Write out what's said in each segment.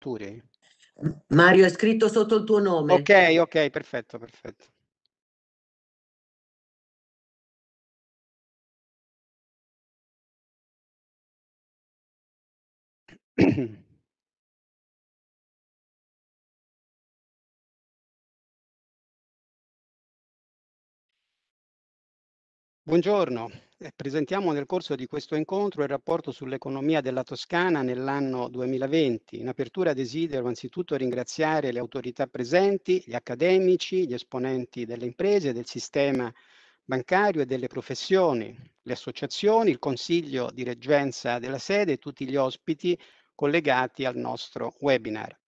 Turi. Mario, è scritto sotto il tuo nome. Ok, ok, perfetto, perfetto. Buongiorno. Eh, presentiamo nel corso di questo incontro il rapporto sull'economia della Toscana nell'anno 2020. In apertura desidero anzitutto ringraziare le autorità presenti, gli accademici, gli esponenti delle imprese, del sistema bancario e delle professioni, le associazioni, il consiglio di reggenza della sede e tutti gli ospiti collegati al nostro webinar.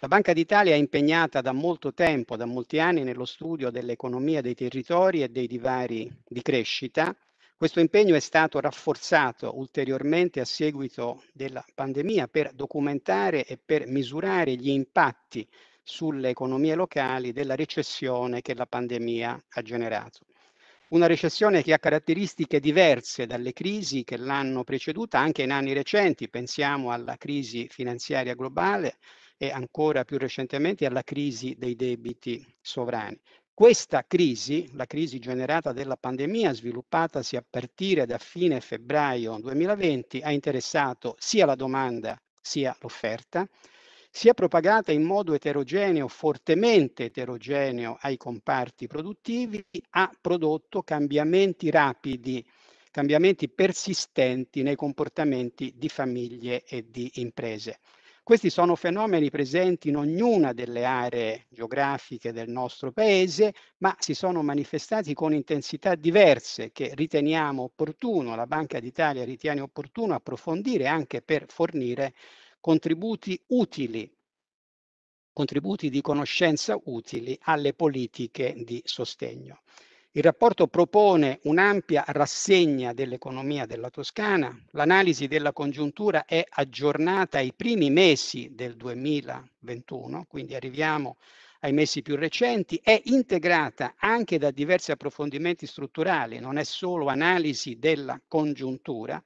La Banca d'Italia è impegnata da molto tempo, da molti anni, nello studio dell'economia dei territori e dei divari di crescita questo impegno è stato rafforzato ulteriormente a seguito della pandemia per documentare e per misurare gli impatti sulle economie locali della recessione che la pandemia ha generato. Una recessione che ha caratteristiche diverse dalle crisi che l'hanno preceduta anche in anni recenti, pensiamo alla crisi finanziaria globale e ancora più recentemente alla crisi dei debiti sovrani. Questa crisi, la crisi generata dalla pandemia sviluppatasi a partire da fine febbraio 2020, ha interessato sia la domanda sia l'offerta, si è propagata in modo eterogeneo, fortemente eterogeneo ai comparti produttivi, ha prodotto cambiamenti rapidi, cambiamenti persistenti nei comportamenti di famiglie e di imprese. Questi sono fenomeni presenti in ognuna delle aree geografiche del nostro paese, ma si sono manifestati con intensità diverse che riteniamo opportuno, la Banca d'Italia ritiene opportuno approfondire anche per fornire contributi utili contributi di conoscenza utili alle politiche di sostegno. Il rapporto propone un'ampia rassegna dell'economia della Toscana, l'analisi della congiuntura è aggiornata ai primi mesi del 2021, quindi arriviamo ai mesi più recenti, è integrata anche da diversi approfondimenti strutturali, non è solo analisi della congiuntura,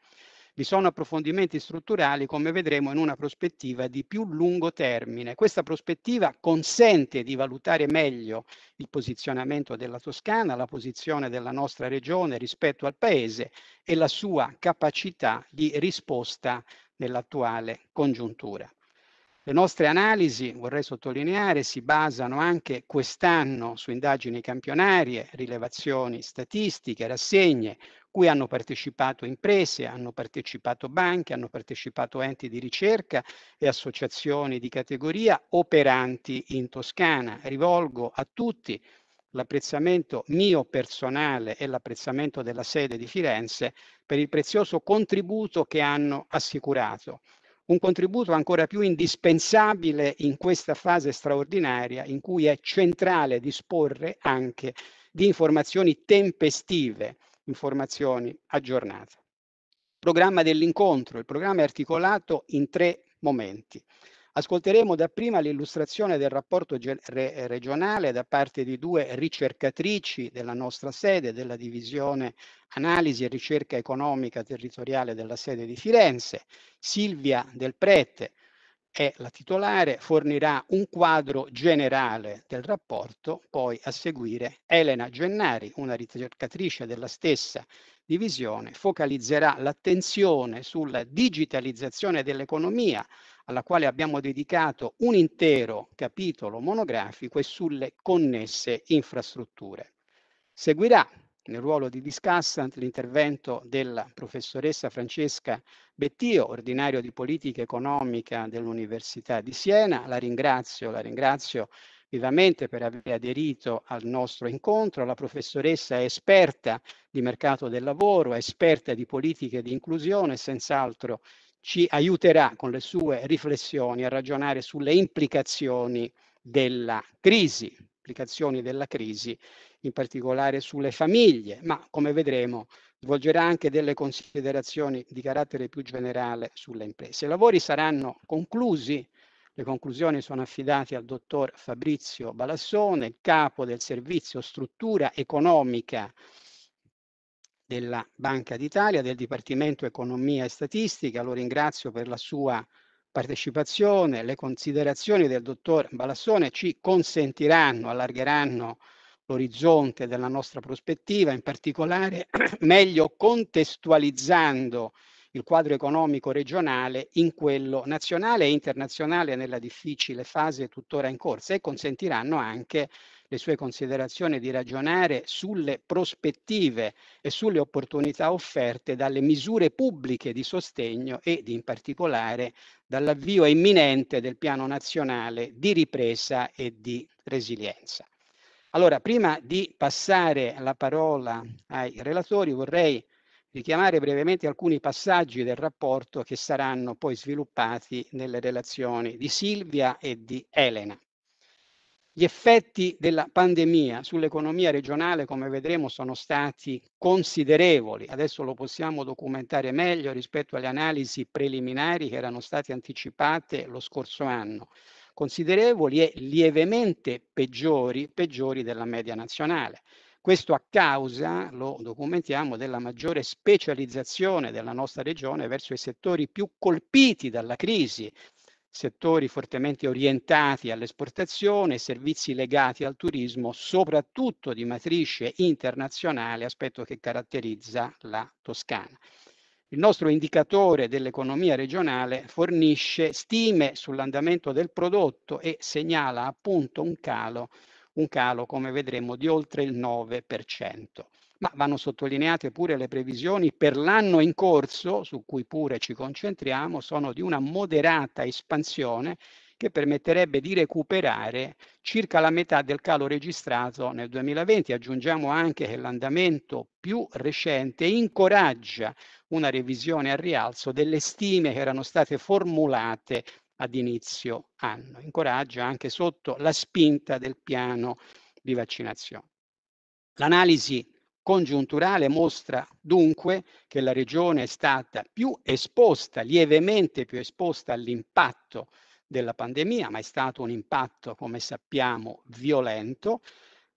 vi sono approfondimenti strutturali, come vedremo, in una prospettiva di più lungo termine. Questa prospettiva consente di valutare meglio il posizionamento della Toscana, la posizione della nostra regione rispetto al Paese e la sua capacità di risposta nell'attuale congiuntura. Le nostre analisi, vorrei sottolineare, si basano anche quest'anno su indagini campionarie, rilevazioni statistiche, rassegne, cui hanno partecipato imprese, hanno partecipato banche, hanno partecipato enti di ricerca e associazioni di categoria operanti in Toscana. Rivolgo a tutti l'apprezzamento mio personale e l'apprezzamento della sede di Firenze per il prezioso contributo che hanno assicurato un contributo ancora più indispensabile in questa fase straordinaria in cui è centrale disporre anche di informazioni tempestive, informazioni aggiornate. Programma dell'incontro. Il programma è articolato in tre momenti. Ascolteremo dapprima l'illustrazione del rapporto re regionale da parte di due ricercatrici della nostra sede, della divisione analisi e ricerca economica territoriale della sede di Firenze. Silvia Del Prete è la titolare, fornirà un quadro generale del rapporto, poi a seguire Elena Gennari, una ricercatrice della stessa divisione, focalizzerà l'attenzione sulla digitalizzazione dell'economia alla quale abbiamo dedicato un intero capitolo monografico, e sulle connesse infrastrutture. Seguirà nel ruolo di discussant l'intervento della professoressa Francesca Bettio, ordinario di politica economica dell'Università di Siena. La ringrazio, la ringrazio vivamente per aver aderito al nostro incontro. La professoressa è esperta di mercato del lavoro, è esperta di politiche di inclusione, senz'altro ci aiuterà con le sue riflessioni a ragionare sulle implicazioni della crisi, implicazioni della crisi, in particolare sulle famiglie, ma come vedremo svolgerà anche delle considerazioni di carattere più generale sulle imprese. I lavori saranno conclusi, le conclusioni sono affidate al dottor Fabrizio Balassone, capo del servizio struttura economica della Banca d'Italia, del Dipartimento Economia e Statistica. Lo ringrazio per la sua partecipazione. Le considerazioni del dottor Balassone ci consentiranno, allargheranno l'orizzonte della nostra prospettiva, in particolare meglio contestualizzando il quadro economico regionale in quello nazionale e internazionale nella difficile fase tuttora in corsa e consentiranno anche le sue considerazioni di ragionare sulle prospettive e sulle opportunità offerte dalle misure pubbliche di sostegno ed in particolare dall'avvio imminente del piano nazionale di ripresa e di resilienza. Allora, prima di passare la parola ai relatori, vorrei richiamare brevemente alcuni passaggi del rapporto che saranno poi sviluppati nelle relazioni di Silvia e di Elena. Gli effetti della pandemia sull'economia regionale, come vedremo, sono stati considerevoli. Adesso lo possiamo documentare meglio rispetto alle analisi preliminari che erano state anticipate lo scorso anno considerevoli e lievemente peggiori, peggiori della media nazionale. Questo a causa, lo documentiamo, della maggiore specializzazione della nostra regione verso i settori più colpiti dalla crisi, settori fortemente orientati all'esportazione, servizi legati al turismo, soprattutto di matrice internazionale, aspetto che caratterizza la Toscana. Il nostro indicatore dell'economia regionale fornisce stime sull'andamento del prodotto e segnala appunto un calo, un calo come vedremo di oltre il 9% ma vanno sottolineate pure le previsioni per l'anno in corso, su cui pure ci concentriamo, sono di una moderata espansione che permetterebbe di recuperare circa la metà del calo registrato nel 2020. Aggiungiamo anche che l'andamento più recente incoraggia una revisione al rialzo delle stime che erano state formulate ad inizio anno, incoraggia anche sotto la spinta del piano di vaccinazione. L'analisi congiunturale mostra dunque che la regione è stata più esposta, lievemente più esposta all'impatto della pandemia, ma è stato un impatto, come sappiamo, violento.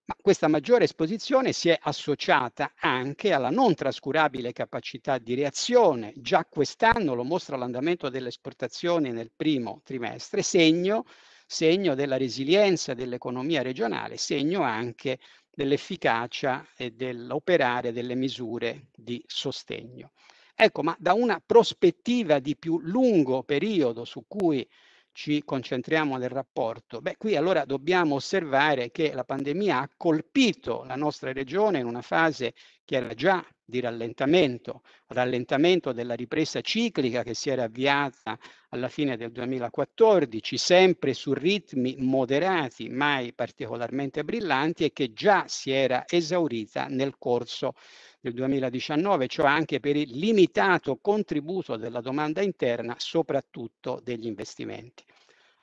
Ma questa maggiore esposizione si è associata anche alla non trascurabile capacità di reazione. Già quest'anno lo mostra l'andamento delle esportazioni nel primo trimestre, segno segno della resilienza dell'economia regionale, segno anche dell'efficacia e dell'operare delle misure di sostegno. Ecco, ma da una prospettiva di più lungo periodo su cui ci concentriamo nel rapporto, beh, qui allora dobbiamo osservare che la pandemia ha colpito la nostra regione in una fase che era già di rallentamento, rallentamento della ripresa ciclica che si era avviata alla fine del 2014, sempre su ritmi moderati, mai particolarmente brillanti e che già si era esaurita nel corso del 2019, cioè anche per il limitato contributo della domanda interna, soprattutto degli investimenti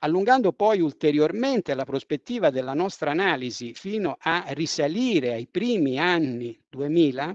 allungando poi ulteriormente la prospettiva della nostra analisi fino a risalire ai primi anni 2000,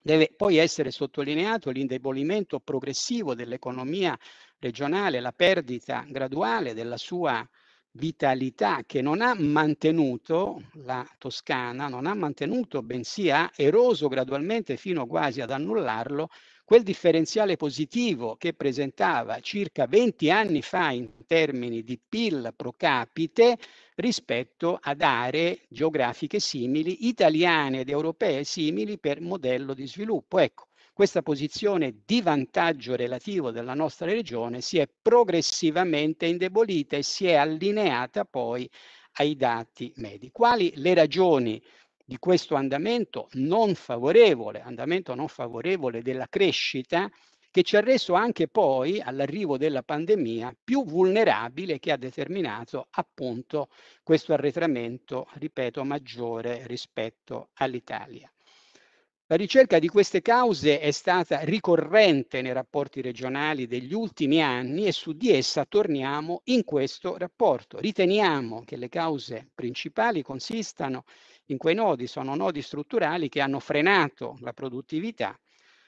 Deve poi essere sottolineato l'indebolimento progressivo dell'economia regionale, la perdita graduale della sua vitalità che non ha mantenuto la Toscana, non ha mantenuto, bensì ha eroso gradualmente fino quasi ad annullarlo quel differenziale positivo che presentava circa 20 anni fa in termini di PIL pro capite rispetto ad aree geografiche simili, italiane ed europee simili per modello di sviluppo. Ecco, questa posizione di vantaggio relativo della nostra regione si è progressivamente indebolita e si è allineata poi ai dati medi. Quali le ragioni di questo andamento non favorevole, andamento non favorevole della crescita, che ci ha reso anche poi, all'arrivo della pandemia, più vulnerabile che ha determinato appunto questo arretramento, ripeto, maggiore rispetto all'Italia. La ricerca di queste cause è stata ricorrente nei rapporti regionali degli ultimi anni e su di essa torniamo in questo rapporto. Riteniamo che le cause principali consistano in quei nodi sono nodi strutturali che hanno frenato la produttività.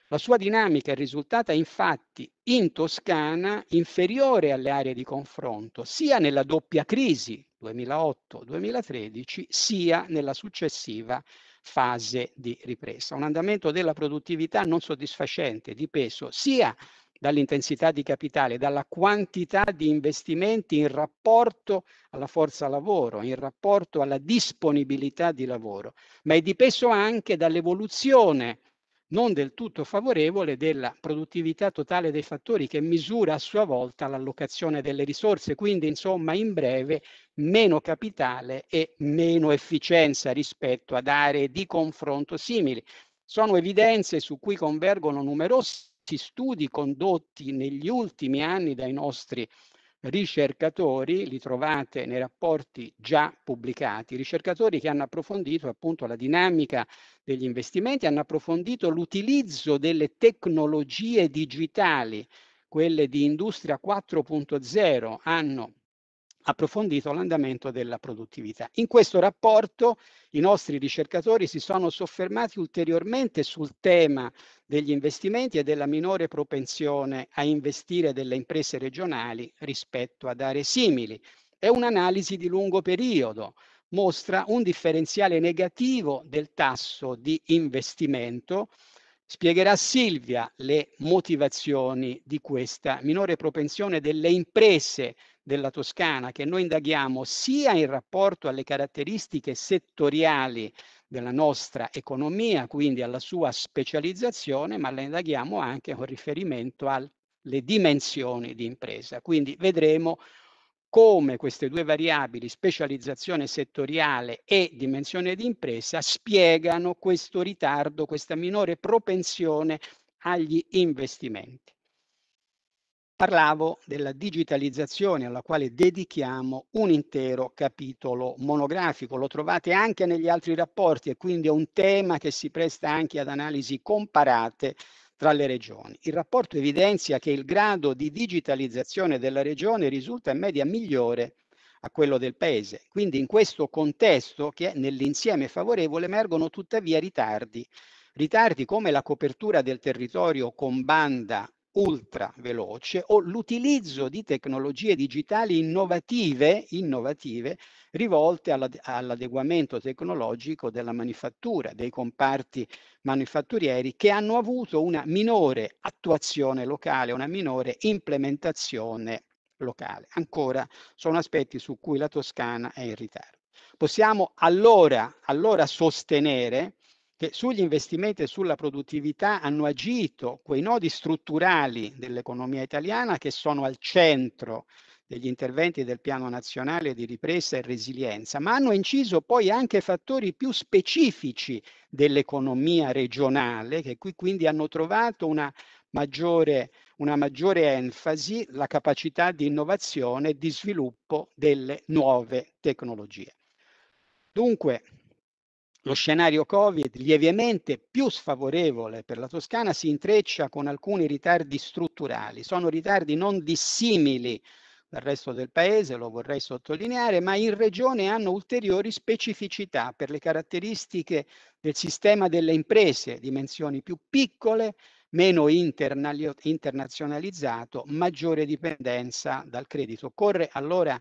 La sua dinamica è risultata infatti in Toscana inferiore alle aree di confronto, sia nella doppia crisi 2008-2013, sia nella successiva fase di ripresa. Un andamento della produttività non soddisfacente di peso sia dall'intensità di capitale, dalla quantità di investimenti in rapporto alla forza lavoro, in rapporto alla disponibilità di lavoro, ma è dipeso anche dall'evoluzione non del tutto favorevole della produttività totale dei fattori che misura a sua volta l'allocazione delle risorse, quindi insomma in breve meno capitale e meno efficienza rispetto ad aree di confronto simili. Sono evidenze su cui convergono numerosi tutti studi condotti negli ultimi anni dai nostri ricercatori, li trovate nei rapporti già pubblicati, ricercatori che hanno approfondito appunto la dinamica degli investimenti, hanno approfondito l'utilizzo delle tecnologie digitali, quelle di Industria 4.0 hanno approfondito l'andamento della produttività. In questo rapporto i nostri ricercatori si sono soffermati ulteriormente sul tema degli investimenti e della minore propensione a investire delle imprese regionali rispetto ad aree simili. È un'analisi di lungo periodo, mostra un differenziale negativo del tasso di investimento Spiegherà Silvia le motivazioni di questa minore propensione delle imprese della Toscana che noi indaghiamo sia in rapporto alle caratteristiche settoriali della nostra economia, quindi alla sua specializzazione, ma la indaghiamo anche con riferimento alle dimensioni di impresa. Quindi vedremo come queste due variabili, specializzazione settoriale e dimensione di impresa, spiegano questo ritardo, questa minore propensione agli investimenti. Parlavo della digitalizzazione alla quale dedichiamo un intero capitolo monografico, lo trovate anche negli altri rapporti e quindi è un tema che si presta anche ad analisi comparate tra le regioni. Il rapporto evidenzia che il grado di digitalizzazione della regione risulta in media migliore a quello del paese. Quindi in questo contesto, che è nell'insieme favorevole, emergono tuttavia ritardi. Ritardi come la copertura del territorio con banda ultra veloce o l'utilizzo di tecnologie digitali innovative, innovative rivolte all'adeguamento tecnologico della manifattura, dei comparti manifatturieri che hanno avuto una minore attuazione locale, una minore implementazione locale. Ancora sono aspetti su cui la Toscana è in ritardo. Possiamo allora, allora sostenere che sugli investimenti e sulla produttività hanno agito quei nodi strutturali dell'economia italiana che sono al centro degli interventi del Piano Nazionale di Ripresa e Resilienza, ma hanno inciso poi anche fattori più specifici dell'economia regionale, che qui quindi hanno trovato una maggiore, una maggiore enfasi, la capacità di innovazione e di sviluppo delle nuove tecnologie. Dunque, lo scenario Covid, lievemente più sfavorevole per la Toscana, si intreccia con alcuni ritardi strutturali. Sono ritardi non dissimili dal resto del paese, lo vorrei sottolineare, ma in regione hanno ulteriori specificità per le caratteristiche del sistema delle imprese, dimensioni più piccole, meno internazionalizzato, maggiore dipendenza dal credito. Occorre allora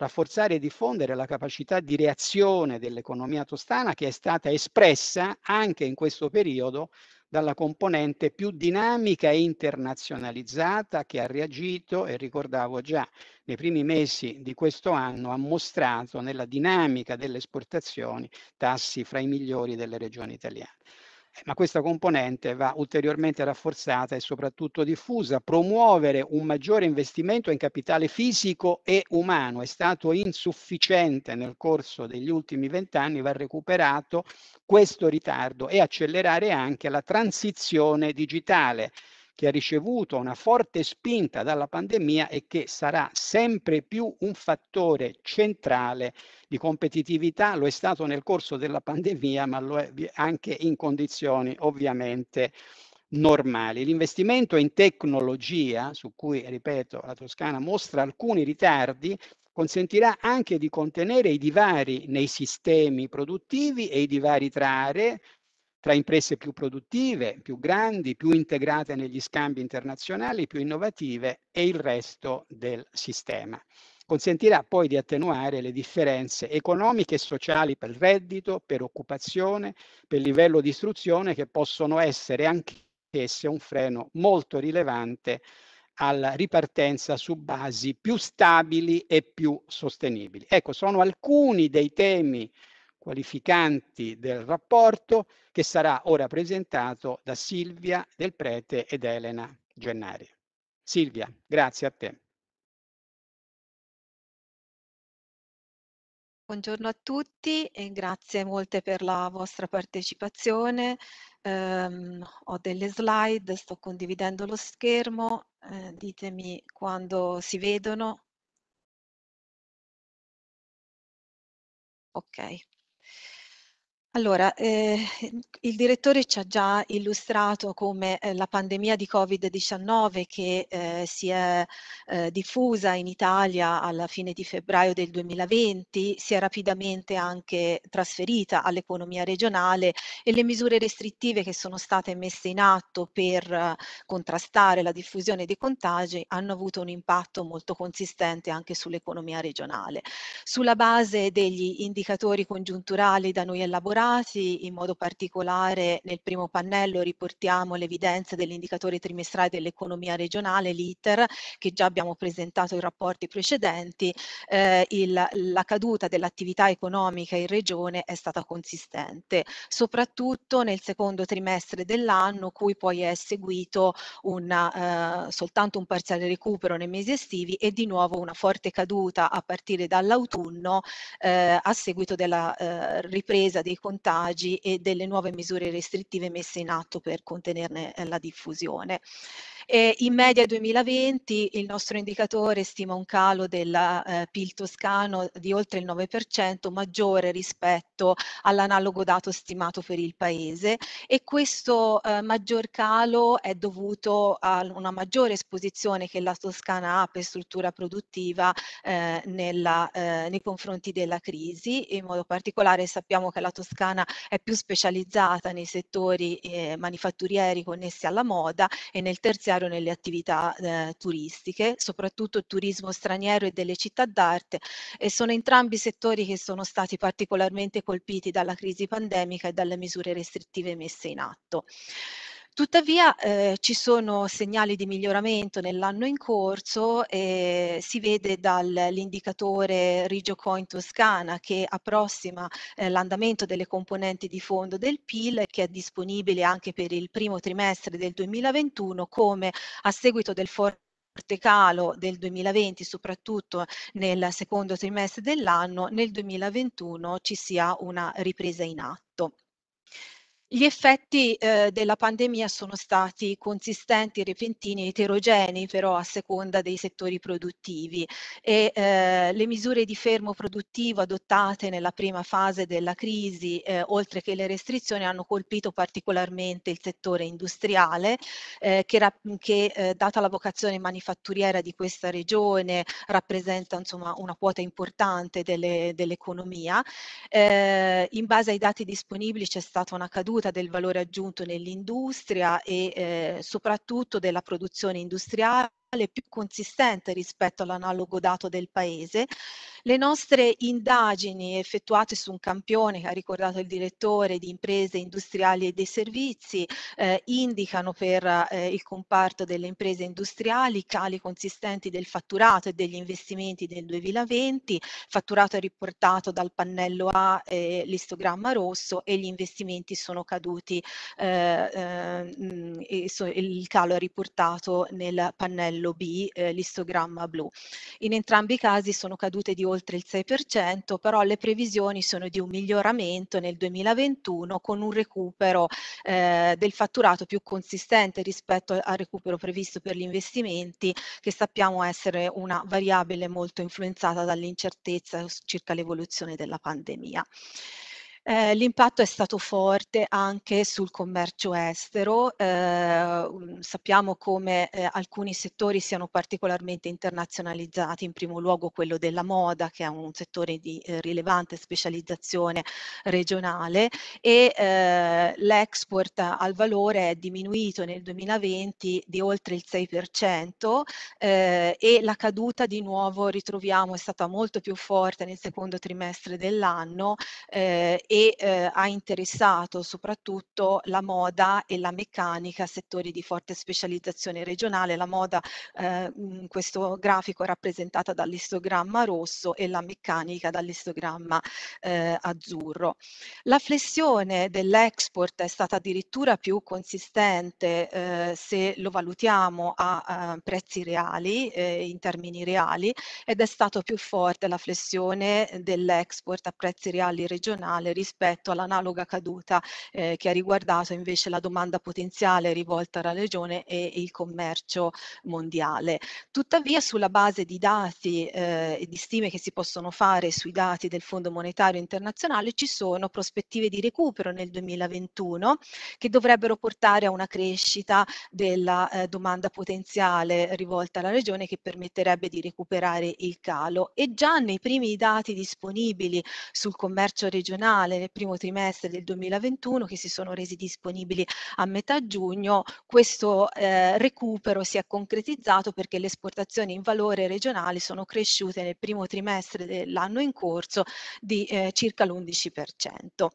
rafforzare e diffondere la capacità di reazione dell'economia tostana che è stata espressa anche in questo periodo dalla componente più dinamica e internazionalizzata che ha reagito e ricordavo già nei primi mesi di questo anno ha mostrato nella dinamica delle esportazioni tassi fra i migliori delle regioni italiane. Eh, ma questa componente va ulteriormente rafforzata e soprattutto diffusa. Promuovere un maggiore investimento in capitale fisico e umano è stato insufficiente nel corso degli ultimi vent'anni, va recuperato questo ritardo e accelerare anche la transizione digitale che ha ricevuto una forte spinta dalla pandemia e che sarà sempre più un fattore centrale di competitività, lo è stato nel corso della pandemia, ma lo è anche in condizioni ovviamente normali. L'investimento in tecnologia, su cui, ripeto, la Toscana mostra alcuni ritardi, consentirà anche di contenere i divari nei sistemi produttivi e i divari tra aree, tra imprese più produttive, più grandi, più integrate negli scambi internazionali, più innovative e il resto del sistema. Consentirà poi di attenuare le differenze economiche e sociali per reddito, per occupazione, per livello di istruzione che possono essere anch'esse un freno molto rilevante alla ripartenza su basi più stabili e più sostenibili. Ecco, sono alcuni dei temi qualificanti del rapporto che sarà ora presentato da Silvia Del Prete ed Elena Gennari. Silvia, grazie a te. Buongiorno a tutti e grazie molte per la vostra partecipazione. Um, ho delle slide, sto condividendo lo schermo, eh, ditemi quando si vedono. Ok. Allora, eh, il direttore ci ha già illustrato come eh, la pandemia di Covid-19 che eh, si è eh, diffusa in Italia alla fine di febbraio del 2020 si è rapidamente anche trasferita all'economia regionale e le misure restrittive che sono state messe in atto per contrastare la diffusione dei contagi hanno avuto un impatto molto consistente anche sull'economia regionale. Sulla base degli indicatori congiunturali da noi elaborati, frasi, in modo particolare nel primo pannello riportiamo l'evidenza dell'indicatore trimestrale dell'economia regionale, l'ITER, che già abbiamo presentato in rapporti precedenti, eh, il, la caduta dell'attività economica in regione è stata consistente, soprattutto nel secondo trimestre dell'anno, cui poi è seguito una, eh, soltanto un parziale recupero nei mesi estivi e di nuovo una forte caduta a partire dall'autunno eh, a seguito della eh, ripresa dei conti contagi e delle nuove misure restrittive messe in atto per contenerne eh, la diffusione. E in media 2020 il nostro indicatore stima un calo del eh, PIL toscano di oltre il 9% maggiore rispetto all'analogo dato stimato per il Paese e questo eh, maggior calo è dovuto a una maggiore esposizione che la Toscana ha per struttura produttiva eh, nella, eh, nei confronti della crisi, in modo particolare sappiamo che la Toscana è più specializzata nei settori eh, manifatturieri connessi alla moda e nel terziario straniero nelle attività eh, turistiche, soprattutto il turismo straniero e delle città d'arte e sono entrambi settori che sono stati particolarmente colpiti dalla crisi pandemica e dalle misure restrittive messe in atto. Tuttavia eh, ci sono segnali di miglioramento nell'anno in corso, eh, si vede dall'indicatore Regio Coin Toscana che approssima eh, l'andamento delle componenti di fondo del PIL che è disponibile anche per il primo trimestre del 2021 come a seguito del forte forte calo del 2020, soprattutto nel secondo trimestre dell'anno, nel 2021 ci sia una ripresa in atto. Gli effetti eh, della pandemia sono stati consistenti, repentini, e eterogenei però a seconda dei settori produttivi e eh, le misure di fermo produttivo adottate nella prima fase della crisi, eh, oltre che le restrizioni, hanno colpito particolarmente il settore industriale eh, che, che eh, data la vocazione manifatturiera di questa regione rappresenta insomma, una quota importante delle, dell'economia. Eh, in base ai dati disponibili c'è stata una caduta cresciuta del valore aggiunto nell'industria e eh, soprattutto della produzione industriale più consistente rispetto all'analogo dato del paese. Le nostre indagini effettuate su un campione che ha ricordato il direttore di imprese industriali e dei servizi eh, indicano per eh, il comparto delle imprese industriali cali consistenti del fatturato e degli investimenti del 2020, fatturato è riportato dal pannello A eh, l'istogramma rosso e gli investimenti sono caduti, eh, eh, mh, mm, so, il calo è riportato nel pannello livello B eh, l'istogramma blu. In entrambi i casi sono cadute di oltre il 6%, però le previsioni sono di un miglioramento nel 2021 con un recupero eh, del fatturato più consistente rispetto al recupero previsto per gli investimenti, che sappiamo essere una variabile molto influenzata dall'incertezza circa l'evoluzione della pandemia. Eh, l'impatto è stato forte anche sul commercio estero, eh, mm, sappiamo come eh, alcuni settori siano particolarmente internazionalizzati, in primo luogo quello della moda che è un settore di eh, rilevante specializzazione regionale e eh, l'export al valore è diminuito nel 2020 di oltre il 6% eh, e la caduta di nuovo ritroviamo è stata molto più forte nel secondo trimestre dell'anno eh, e eh, ha interessato soprattutto la moda e la meccanica, settori di forte specializzazione regionale. La moda, eh, in questo grafico, rappresentata dall'istogramma rosso e la meccanica dall'istogramma eh, azzurro. La flessione dell'export è stata addirittura più consistente eh, se lo valutiamo a, a prezzi reali, eh, in termini reali, ed è stato più forte la flessione dell'export a prezzi reali regionale rispetto all'analoga caduta eh, che ha riguardato invece la domanda potenziale rivolta alla regione e il commercio mondiale. Tuttavia sulla base di dati eh, e di stime che si possono fare sui dati del Fondo Monetario Internazionale ci sono prospettive di recupero nel 2021 che dovrebbero portare a una crescita della eh, domanda potenziale rivolta alla regione che permetterebbe di recuperare il calo e già nei primi dati disponibili sul commercio regionale fiscale nel primo trimestre del 2021 che si sono resi disponibili a metà giugno, questo eh, recupero si è concretizzato perché le esportazioni in valore regionali sono cresciute nel primo trimestre dell'anno in corso di eh, circa l'11%.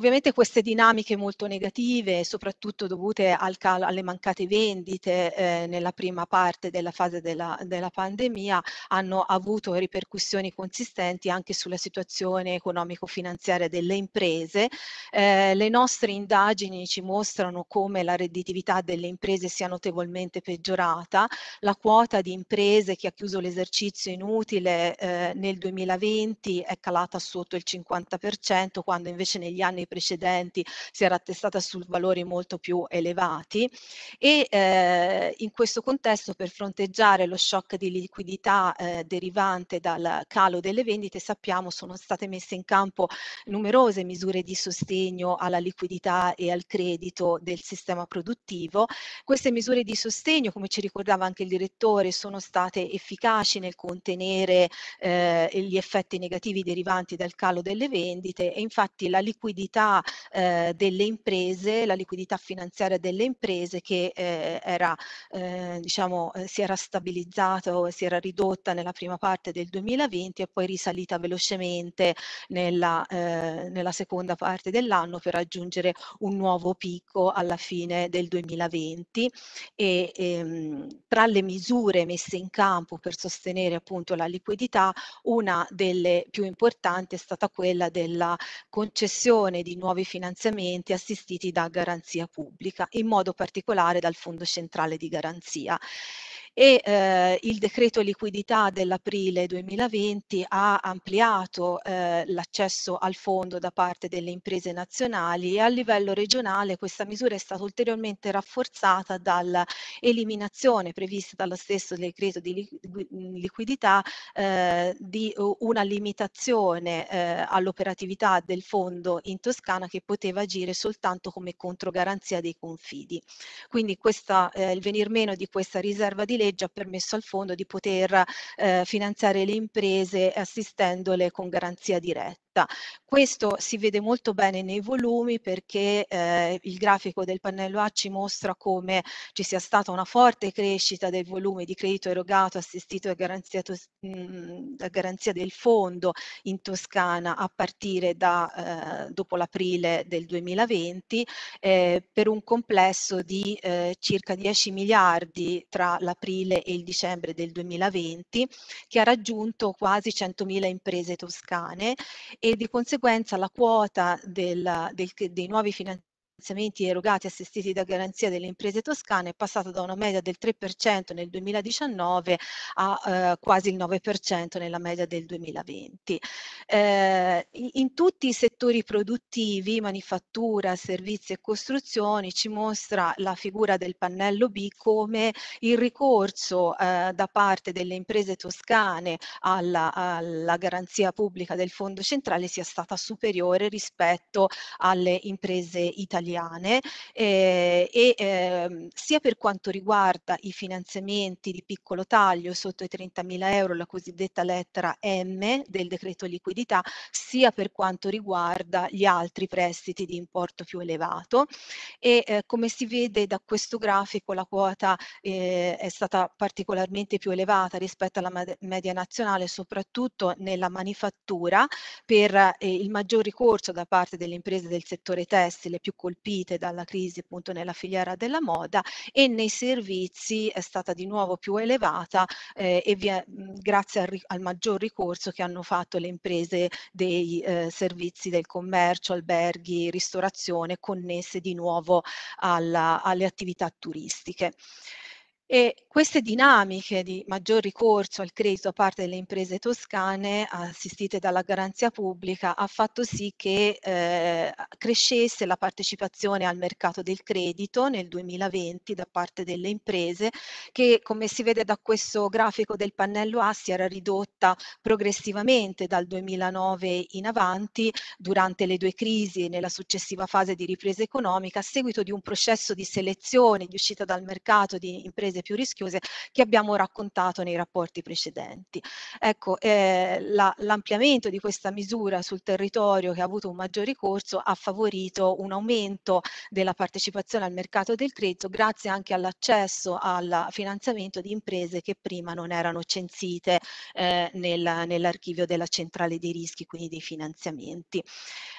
Ovviamente queste dinamiche molto negative, soprattutto dovute al calo, alle mancate vendite eh, nella prima parte della fase della, della pandemia, hanno avuto ripercussioni consistenti anche sulla situazione economico-finanziaria delle imprese. Eh, le nostre indagini ci mostrano come la redditività delle imprese sia notevolmente peggiorata, la quota di imprese che ha chiuso l'esercizio inutile eh, nel 2020 è calata sotto il 50%, quando invece negli anni precedenti si era attestata su valori molto più elevati e eh, in questo contesto per fronteggiare lo shock di liquidità eh, derivante dal calo delle vendite sappiamo sono state messe in campo numerose misure di sostegno alla liquidità e al credito del sistema produttivo. Queste misure di sostegno, come ci ricordava anche il direttore, sono state efficaci nel contenere eh, gli effetti negativi derivanti dal calo delle vendite e infatti la liquidità liquidità eh, delle imprese, la liquidità finanziaria delle imprese che eh, era, eh, diciamo, eh, si era stabilizzata o si era ridotta nella prima parte del 2020 e poi risalita velocemente nella, eh, nella seconda parte dell'anno per raggiungere un nuovo picco alla fine del 2020. E, ehm, tra le misure messe in campo per sostenere appunto la liquidità, una delle più importanti è stata quella della concessione previsione di nuovi finanziamenti assistiti da garanzia pubblica, in modo particolare dal Fondo Centrale di Garanzia e eh, il decreto liquidità dell'aprile 2020 ha ampliato eh, l'accesso al fondo da parte delle imprese nazionali e a livello regionale questa misura è stata ulteriormente rafforzata dall'eliminazione prevista dallo stesso decreto di mm, liquidità eh, di una limitazione eh, all'operatività del fondo in Toscana che poteva agire soltanto come controgaranzia dei confidi. Quindi questa, eh, il venir meno di questa riserva di legge ha permesso al fondo di poter eh, finanziare le imprese assistendole con garanzia diretta diretta. Questo si vede molto bene nei volumi perché eh, il grafico del pannello A ci mostra come ci sia stata una forte crescita del volume di credito erogato assistito e garanzia, mh, mm, a garanzia del fondo in Toscana a partire da eh, dopo l'aprile del 2020 eh, per un complesso di eh, circa 10 miliardi tra l'aprile e il dicembre del 2020 che ha raggiunto quasi 100.000 imprese toscane e di conseguenza la quota del, del, dei nuovi finanziamenti finanziamenti erogati assistiti da garanzia delle imprese toscane è passato da una media del 3% nel 2019 a eh, quasi il 9% nella media del 2020. Eh, in tutti i settori produttivi, manifattura, servizi e costruzioni, ci mostra la figura del pannello B come il ricorso eh, da parte delle imprese toscane alla, alla garanzia pubblica del fondo centrale sia stata superiore rispetto alle imprese italiane italiane eh, e eh, sia per quanto riguarda i finanziamenti di piccolo taglio sotto i 30.000 euro, la cosiddetta lettera M del decreto liquidità, sia per quanto riguarda gli altri prestiti di importo più elevato e eh, come si vede da questo grafico la quota eh, è stata particolarmente più elevata rispetto alla med media nazionale soprattutto nella manifattura per eh, il maggior ricorso da parte delle imprese del settore tessile più colpite colpite dalla crisi appunto nella filiera della moda e nei servizi è stata di nuovo più elevata eh, e via, mm, grazie al, al, maggior ricorso che hanno fatto le imprese dei eh, servizi del commercio, alberghi, ristorazione connesse di nuovo alla, alle attività turistiche. E queste dinamiche di maggior ricorso al credito da parte delle imprese toscane, assistite dalla garanzia pubblica, ha fatto sì che eh, crescesse la partecipazione al mercato del credito nel 2020 da parte delle imprese, che come si vede da questo grafico del pannello A si era ridotta progressivamente dal 2009 in avanti, durante le due crisi e nella successiva fase di ripresa economica, a seguito di un processo di selezione, di uscita dal mercato di imprese imprese più rischiose che abbiamo raccontato nei rapporti precedenti. Ecco, eh, l'ampliamento la, di questa misura sul territorio che ha avuto un maggior ricorso ha favorito un aumento della partecipazione al mercato del credito grazie anche all'accesso al finanziamento di imprese che prima non erano censite eh, nel, nell'archivio della centrale dei rischi, quindi dei finanziamenti.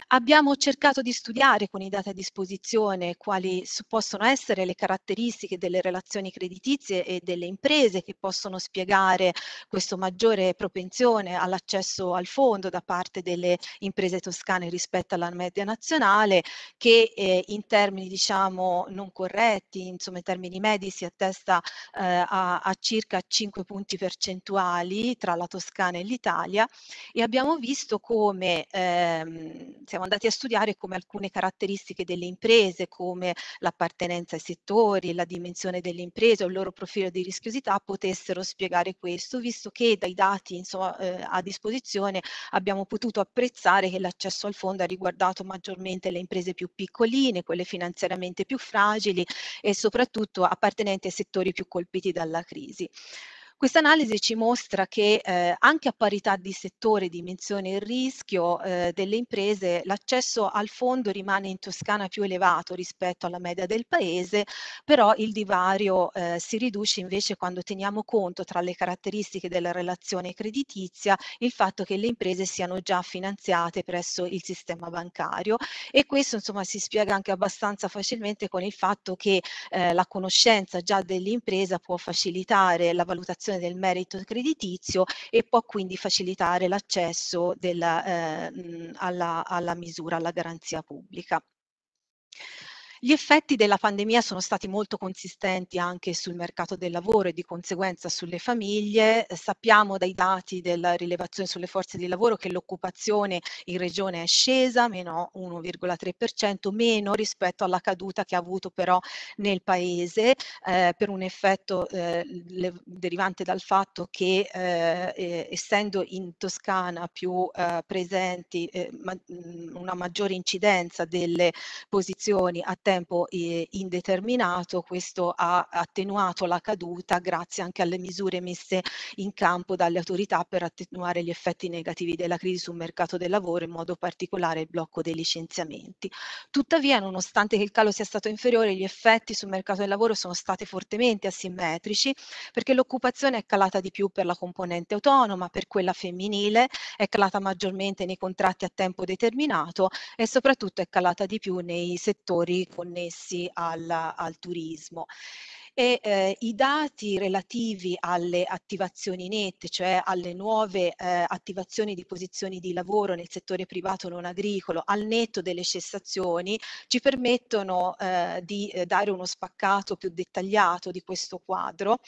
Abbiamo cercato di studiare con i dati a disposizione quali possono essere le caratteristiche delle relazioni creditizie notizie e delle imprese che possono spiegare questa maggiore propensione all'accesso al fondo da parte delle imprese toscane rispetto alla media nazionale che eh, in termini diciamo non corretti, insomma in termini medi si attesta eh, a, a circa 5 punti percentuali tra la Toscana e l'Italia e abbiamo visto come ehm, siamo andati a studiare come alcune caratteristiche delle imprese come l'appartenenza ai settori, la dimensione delle imprese o il loro profilo di rischiosità potessero spiegare questo, visto che dai dati insomma, eh, a disposizione abbiamo potuto apprezzare che l'accesso al fondo ha riguardato maggiormente le imprese più piccoline, quelle finanziariamente più fragili e soprattutto appartenenti ai settori più colpiti dalla crisi. Questa analisi ci mostra che eh, anche a parità di settore, dimensione e rischio eh, delle imprese, l'accesso al fondo rimane in Toscana più elevato rispetto alla media del paese, però il divario eh, si riduce invece quando teniamo conto tra le caratteristiche della relazione creditizia il fatto che le imprese siano già finanziate presso il sistema bancario e questo insomma si spiega anche abbastanza facilmente con il fatto che eh, la conoscenza già dell'impresa può facilitare la valutazione valutazione del merito creditizio e può quindi facilitare l'accesso della, eh, alla, alla misura, alla garanzia pubblica. Gli effetti della pandemia sono stati molto consistenti anche sul mercato del lavoro e di conseguenza sulle famiglie. Sappiamo dai dati della rilevazione sulle forze di lavoro che l'occupazione in regione è scesa, meno 1,3%, meno rispetto alla caduta che ha avuto però nel paese eh, per un effetto eh, le, derivante dal fatto che eh, eh essendo in Toscana più eh, presenti eh, ma, mm, una maggiore incidenza delle posizioni a tempo eh, indeterminato, questo ha attenuato la caduta grazie anche alle misure messe in campo dalle autorità per attenuare gli effetti negativi della crisi sul mercato del lavoro, in modo particolare il blocco dei licenziamenti. Tuttavia, nonostante il calo sia stato inferiore, gli effetti sul mercato del lavoro sono stati fortemente asimmetrici perché l'occupazione è calata di più per la componente autonoma, per quella femminile, è calata maggiormente nei contratti a tempo determinato e soprattutto è calata di più nei settori connessi alla, al turismo e eh, i dati relativi alle attivazioni nette, cioè alle nuove eh, attivazioni di posizioni di lavoro nel settore privato non agricolo, al netto delle cessazioni, ci permettono eh, di eh, dare uno spaccato più dettagliato di questo quadro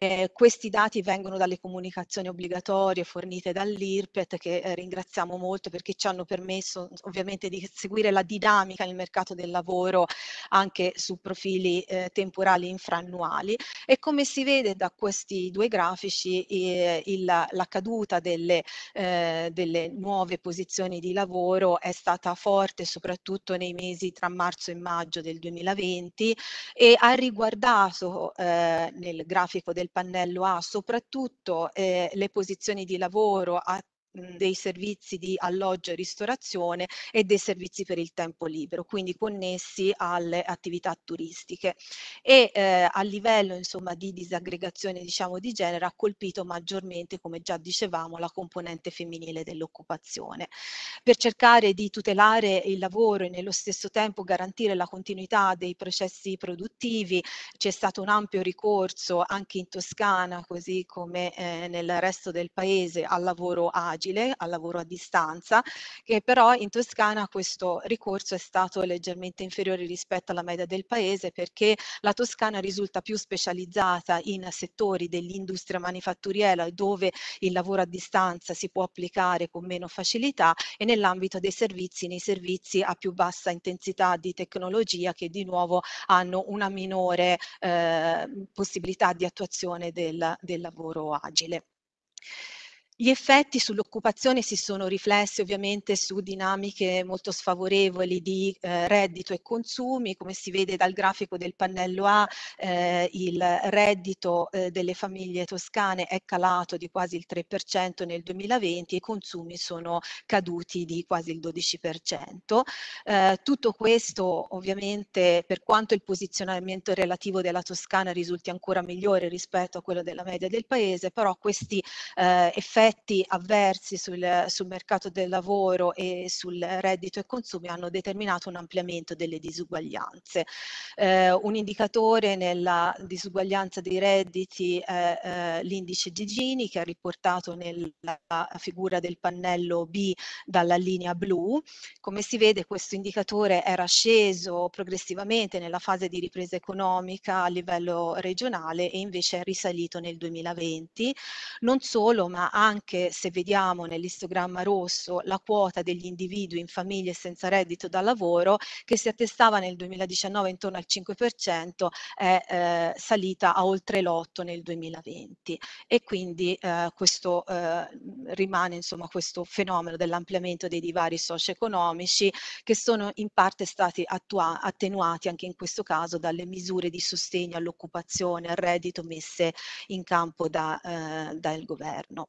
eh, questi dati vengono dalle comunicazioni obbligatorie fornite dall'IRPET che eh, ringraziamo molto perché ci hanno permesso ovviamente di seguire la dinamica nel mercato del lavoro anche su profili eh, temporali infrannuali e come si vede da questi due grafici eh, il, la caduta delle, eh, delle nuove posizioni di lavoro è stata forte soprattutto nei mesi tra marzo e maggio del 2020 e ha riguardato eh, nel grafico grafico del pannello A, soprattutto eh, le posizioni di lavoro a Mhmm, dei servizi di alloggio e ristorazione e dei servizi per il tempo libero, quindi connessi alle attività turistiche. E eh, a livello insomma, di disaggregazione diciamo, di genere ha colpito maggiormente, come già dicevamo, la componente femminile dell'occupazione. Per cercare di tutelare il lavoro e nello stesso tempo garantire la continuità dei processi produttivi, c'è stato un ampio ricorso anche in Toscana, così come eh, nel resto del paese, al lavoro agile agile al lavoro a distanza, che però in Toscana questo ricorso è stato leggermente inferiore rispetto alla media del paese perché la Toscana risulta più specializzata in settori dell'industria manifatturiera dove il lavoro a distanza si può applicare con meno facilità e nell'ambito dei servizi, nei servizi a più bassa intensità di tecnologia che di nuovo hanno una minore eh, possibilità di attuazione del, del lavoro agile. Gli effetti sull'occupazione si sono riflessi ovviamente su dinamiche molto sfavorevoli di eh, reddito e consumi, come si vede dal grafico del pannello A, eh, il reddito eh, delle famiglie toscane è calato di quasi il 3% nel 2020 e i consumi sono caduti di quasi il 12%. Eh, tutto questo ovviamente per quanto il posizionamento relativo della Toscana risulti ancora migliore rispetto a quello della media del paese, però questi eh, effetti effetti avversi sul, sul mercato del lavoro e sul reddito e consumi hanno determinato un ampliamento delle disuguaglianze. Eh, un indicatore nella disuguaglianza dei redditi è eh, l'indice di Gini che è riportato nella figura del pannello B dalla linea blu. Come si vede questo indicatore era sceso progressivamente nella fase di ripresa economica a livello regionale e invece è risalito nel 2020, non solo ma anche anche se vediamo nell'istogramma rosso la quota degli individui in famiglie senza reddito da lavoro che si attestava nel 2019 intorno al 5% è eh, salita a oltre l'8 nel 2020 e quindi eh, questo eh, rimane insomma questo fenomeno dell'ampliamento dei divari socio-economici che sono in parte stati attenuati anche in questo caso dalle misure di sostegno all'occupazione, al reddito messe in campo da, eh, dal governo.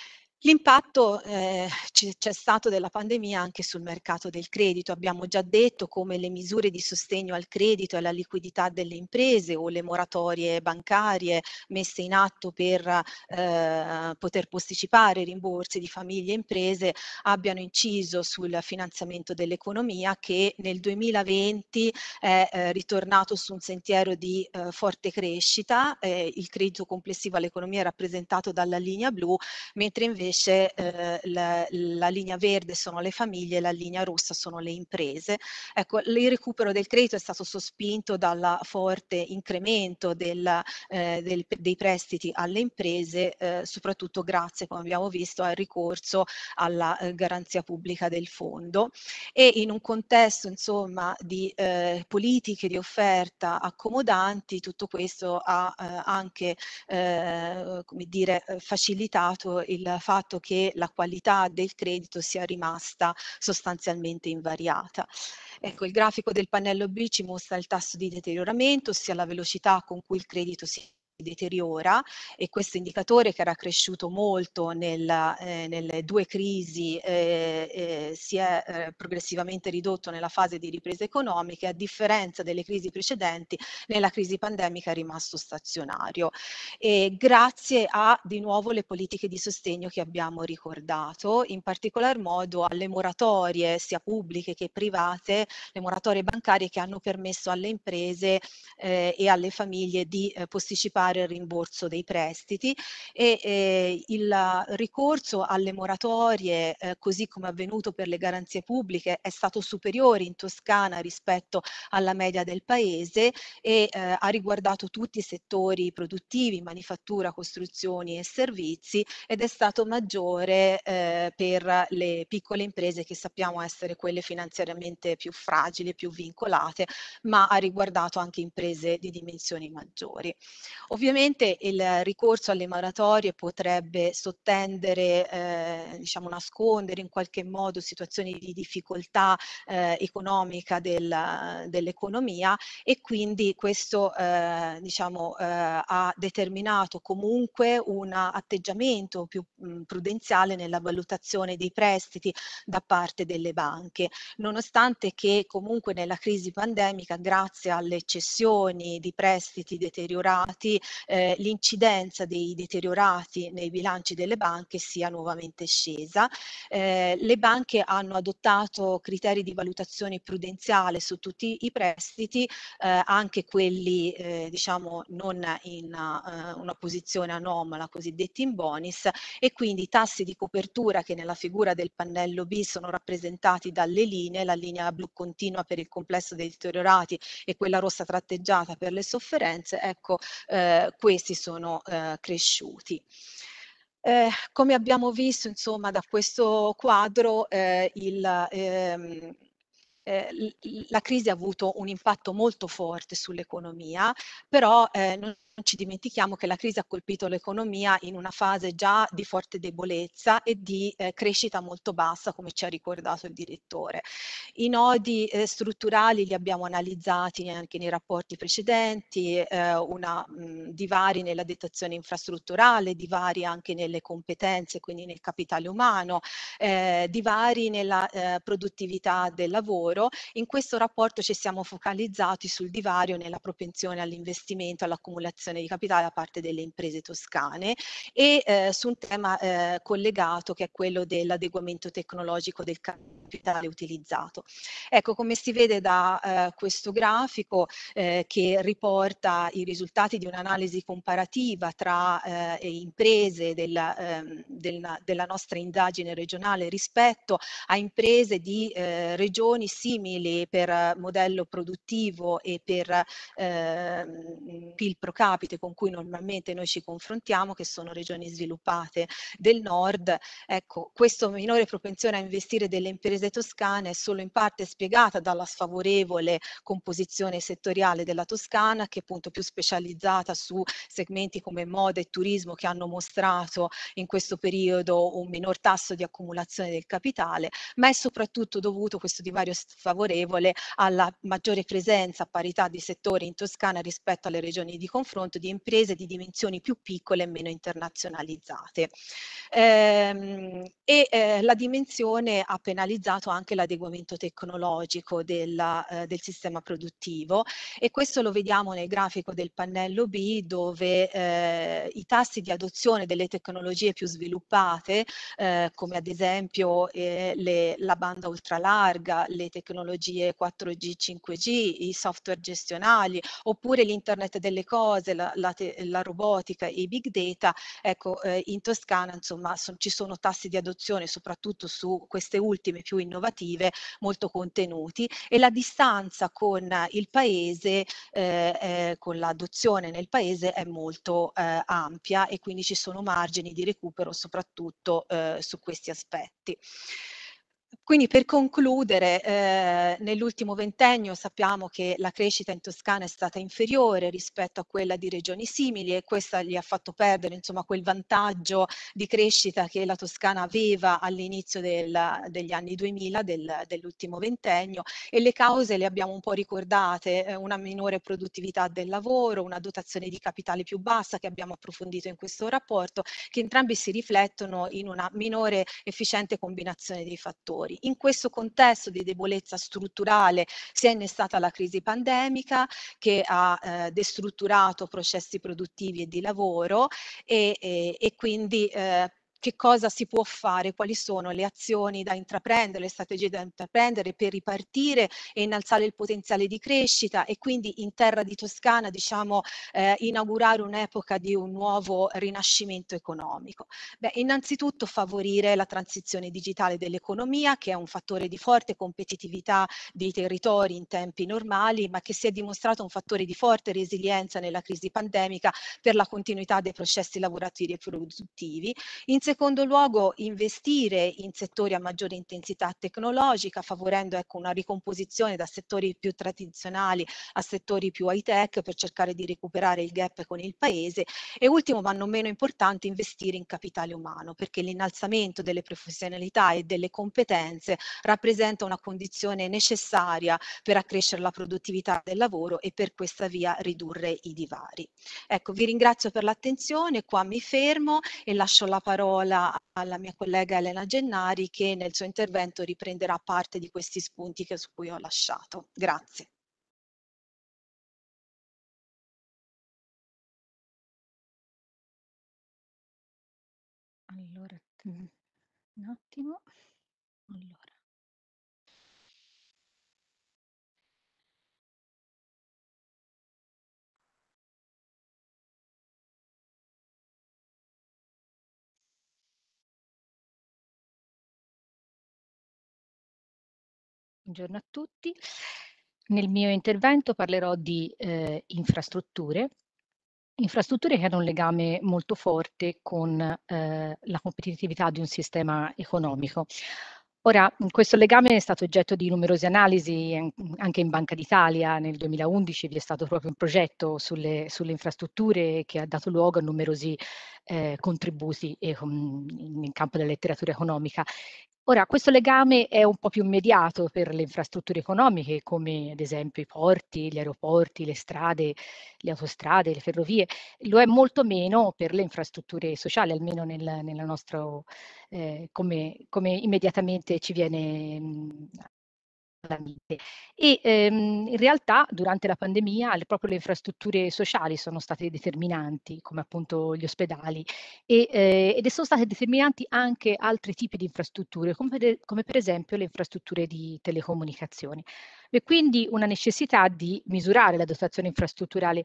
L'impatto eh, c'è stato della pandemia anche sul mercato del credito. Abbiamo già detto come le misure di sostegno al credito e alla liquidità delle imprese o le moratorie bancarie messe in atto per eh, poter posticipare i rimborsi di famiglie e imprese abbiano inciso sul finanziamento dell'economia che nel 2020 è eh, ritornato su un sentiero di eh, forte crescita. Eh, il credito complessivo all'economia è rappresentato dalla linea blu, mentre invece invece eh, la, la, linea verde sono le famiglie, la linea rossa sono le imprese. Ecco, il recupero del credito è stato sospinto dal forte incremento della, eh, del, dei prestiti alle imprese, eh, soprattutto grazie, come abbiamo visto, al ricorso alla eh, garanzia pubblica del fondo e in un contesto insomma di eh, politiche di offerta accomodanti tutto questo ha eh, anche come dire facilitato il fatto fatto che la qualità del credito sia rimasta sostanzialmente invariata. Ecco, il grafico del pannello B ci mostra il tasso di deterioramento, ossia la velocità con cui il credito si deteriora e questo indicatore che era cresciuto molto nella, eh, nelle due crisi eh, eh, si è eh, progressivamente ridotto nella fase di ripresa economica a differenza delle crisi precedenti nella crisi pandemica è rimasto stazionario e grazie a di nuovo le politiche di sostegno che abbiamo ricordato in particolar modo alle moratorie sia pubbliche che private le moratorie bancarie che hanno permesso alle imprese eh, e alle famiglie di eh, posticipare il rimborso dei prestiti e eh, il ricorso alle moratorie, eh, così come avvenuto per le garanzie pubbliche, è stato superiore in Toscana rispetto alla media del Paese e eh, ha riguardato tutti i settori produttivi, manifattura, costruzioni e servizi ed è stato maggiore eh, per le piccole imprese che sappiamo essere quelle finanziariamente più fragili, più vincolate, ma ha riguardato anche imprese di dimensioni maggiori. Ovviamente Ovviamente il ricorso alle moratorie potrebbe sottendere, eh, diciamo nascondere in qualche modo situazioni di difficoltà eh, economica del, dell'economia e quindi questo eh, diciamo, eh, ha determinato comunque un atteggiamento più mh, mm, prudenziale nella valutazione dei prestiti da parte delle banche, nonostante che comunque nella crisi pandemica grazie alle cessioni di prestiti deteriorati eh, l'incidenza dei deteriorati nei bilanci delle banche sia nuovamente scesa. Eh, le banche hanno adottato criteri di valutazione prudenziale su tutti i prestiti, eh, anche quelli eh, diciamo non in uh, una posizione anomala, cosiddetti in bonus, e quindi i tassi di copertura che nella figura del pannello B sono rappresentati dalle linee, la linea blu continua per il complesso dei deteriorati e quella rossa tratteggiata per le sofferenze, ecco eh, eh, questi sono eh, cresciuti. Eh, come abbiamo visto insomma da questo quadro eh, il, ehm, eh, la crisi ha avuto un impatto molto forte sull'economia, però eh, non ci dimentichiamo che la crisi ha colpito l'economia in una fase già di forte debolezza e di eh, crescita molto bassa, come ci ha ricordato il direttore. I nodi eh, strutturali li abbiamo analizzati anche nei rapporti precedenti, eh, una, mh, mm, divari nella dettazione infrastrutturale, divari anche nelle competenze, quindi nel capitale umano, eh, divari nella eh, produttività del lavoro. In questo rapporto ci siamo focalizzati sul divario nella propensione all'investimento, all'accumulazione di capitale da parte delle imprese toscane e eh, su un tema eh, collegato che è quello dell'adeguamento tecnologico del capitale utilizzato. Ecco, come si vede da eh, questo grafico eh, che riporta i risultati di un'analisi comparativa tra eh, imprese della, ehm, della, della nostra indagine regionale rispetto a imprese di eh, regioni simili per eh, modello produttivo e per eh, mm, mm, PIL pro capita capite con cui normalmente noi ci confrontiamo, che sono regioni sviluppate del nord. Ecco, questa minore propensione a investire delle imprese toscane è solo in parte spiegata dalla sfavorevole composizione settoriale della Toscana, che è appunto più specializzata su segmenti come moda e turismo che hanno mostrato in questo periodo un minor tasso di accumulazione del capitale, ma è soprattutto dovuto questo divario sfavorevole alla maggiore presenza a parità di settori in Toscana rispetto alle regioni di confronto confronto di imprese di dimensioni più piccole e meno internazionalizzate. Ehm, e eh, la dimensione ha penalizzato anche l'adeguamento tecnologico della, eh, del sistema produttivo e questo lo vediamo nel grafico del pannello B dove eh, i tassi di adozione delle tecnologie più sviluppate eh, come ad esempio eh, le, la banda ultralarga, le tecnologie 4G, 5G, i software gestionali oppure l'internet delle cose base la, la, la robotica e i big data, ecco, eh, in Toscana insomma, son, ci sono tassi di adozione soprattutto su queste ultime più innovative molto contenuti e la distanza con il paese, eh, eh, con l'adozione nel paese è molto eh, ampia e quindi ci sono margini di recupero soprattutto eh, su questi aspetti. Quindi per concludere, eh, nell'ultimo ventennio sappiamo che la crescita in Toscana è stata inferiore rispetto a quella di regioni simili e questa gli ha fatto perdere insomma, quel vantaggio di crescita che la Toscana aveva all'inizio degli anni 2000 del, dell'ultimo ventennio e le cause le abbiamo un po' ricordate, eh, una minore produttività del lavoro, una dotazione di capitale più bassa che abbiamo approfondito in questo rapporto, che entrambi si riflettono in una minore efficiente combinazione dei fattori lavoratori. In questo contesto di debolezza strutturale si è innestata la crisi pandemica che ha eh, destrutturato processi produttivi e di lavoro e, e, e quindi eh, che cosa si può fare, quali sono le azioni da intraprendere, le strategie da intraprendere per ripartire e innalzare il potenziale di crescita e quindi in terra di Toscana diciamo eh, inaugurare un'epoca di un nuovo rinascimento economico. Beh, innanzitutto favorire la transizione digitale dell'economia che è un fattore di forte competitività dei territori in tempi normali ma che si è dimostrato un fattore di forte resilienza nella crisi pandemica per la continuità dei processi lavorativi e produttivi. In secondo luogo investire in settori a maggiore intensità tecnologica, favorendo ecco, una ricomposizione da settori più tradizionali a settori più high tech per cercare di recuperare il gap con il paese e ultimo ma non meno importante investire in capitale umano perché l'innalzamento delle professionalità e delle competenze rappresenta una condizione necessaria per accrescere la produttività del lavoro e per questa via ridurre i divari. Ecco, vi ringrazio per l'attenzione, qua mi fermo e lascio la parola parola alla mia collega Elena Gennari che nel suo intervento riprenderà parte di questi spunti che, su cui ho lasciato. Grazie. Allora, mm, un attimo. Allora. Buongiorno a tutti. Nel mio intervento parlerò di eh, infrastrutture, infrastrutture che hanno un legame molto forte con eh, la competitività di un sistema economico. Ora, questo legame è stato oggetto di numerose analisi anche in Banca d'Italia. Nel 2011 vi è stato proprio un progetto sulle, sulle infrastrutture che ha dato luogo a numerosi eh, contributi eh, mm, nel campo della letteratura economica. Ora, questo legame è un po' più immediato per le infrastrutture economiche, come ad esempio i porti, gli aeroporti, le strade, le autostrade, le ferrovie, lo è molto meno per le infrastrutture sociali, almeno nel, nella nostra, eh, come, come immediatamente ci viene mh, mm, calamite. E ehm, in realtà durante la pandemia le, proprio le infrastrutture sociali sono state determinanti, come appunto gli ospedali, e, eh, ed sono state determinanti anche altri tipi di infrastrutture, come per, come per esempio le infrastrutture di telecomunicazioni. E quindi una necessità di misurare la dotazione infrastrutturale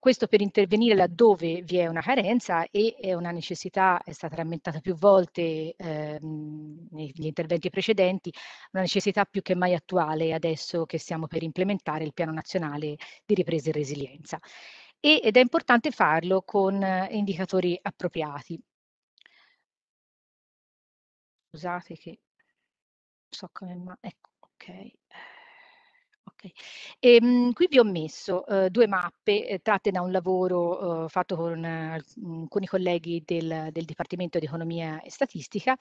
questo per intervenire laddove vi è una carenza e è una necessità, è stata rammentata più volte ehm, negli interventi precedenti, una necessità più che mai attuale adesso che stiamo per implementare il Piano Nazionale di Ripresa e Resilienza. E, ed è importante farlo con eh, indicatori appropriati. Scusate che so come... Ma... Ecco, ok. Eh. Okay. E, mh, qui vi ho messo eh, due mappe eh, tratte da un lavoro eh, fatto con, uhm, mhmm, con, i colleghi del, del Dipartimento di Economia e Statistica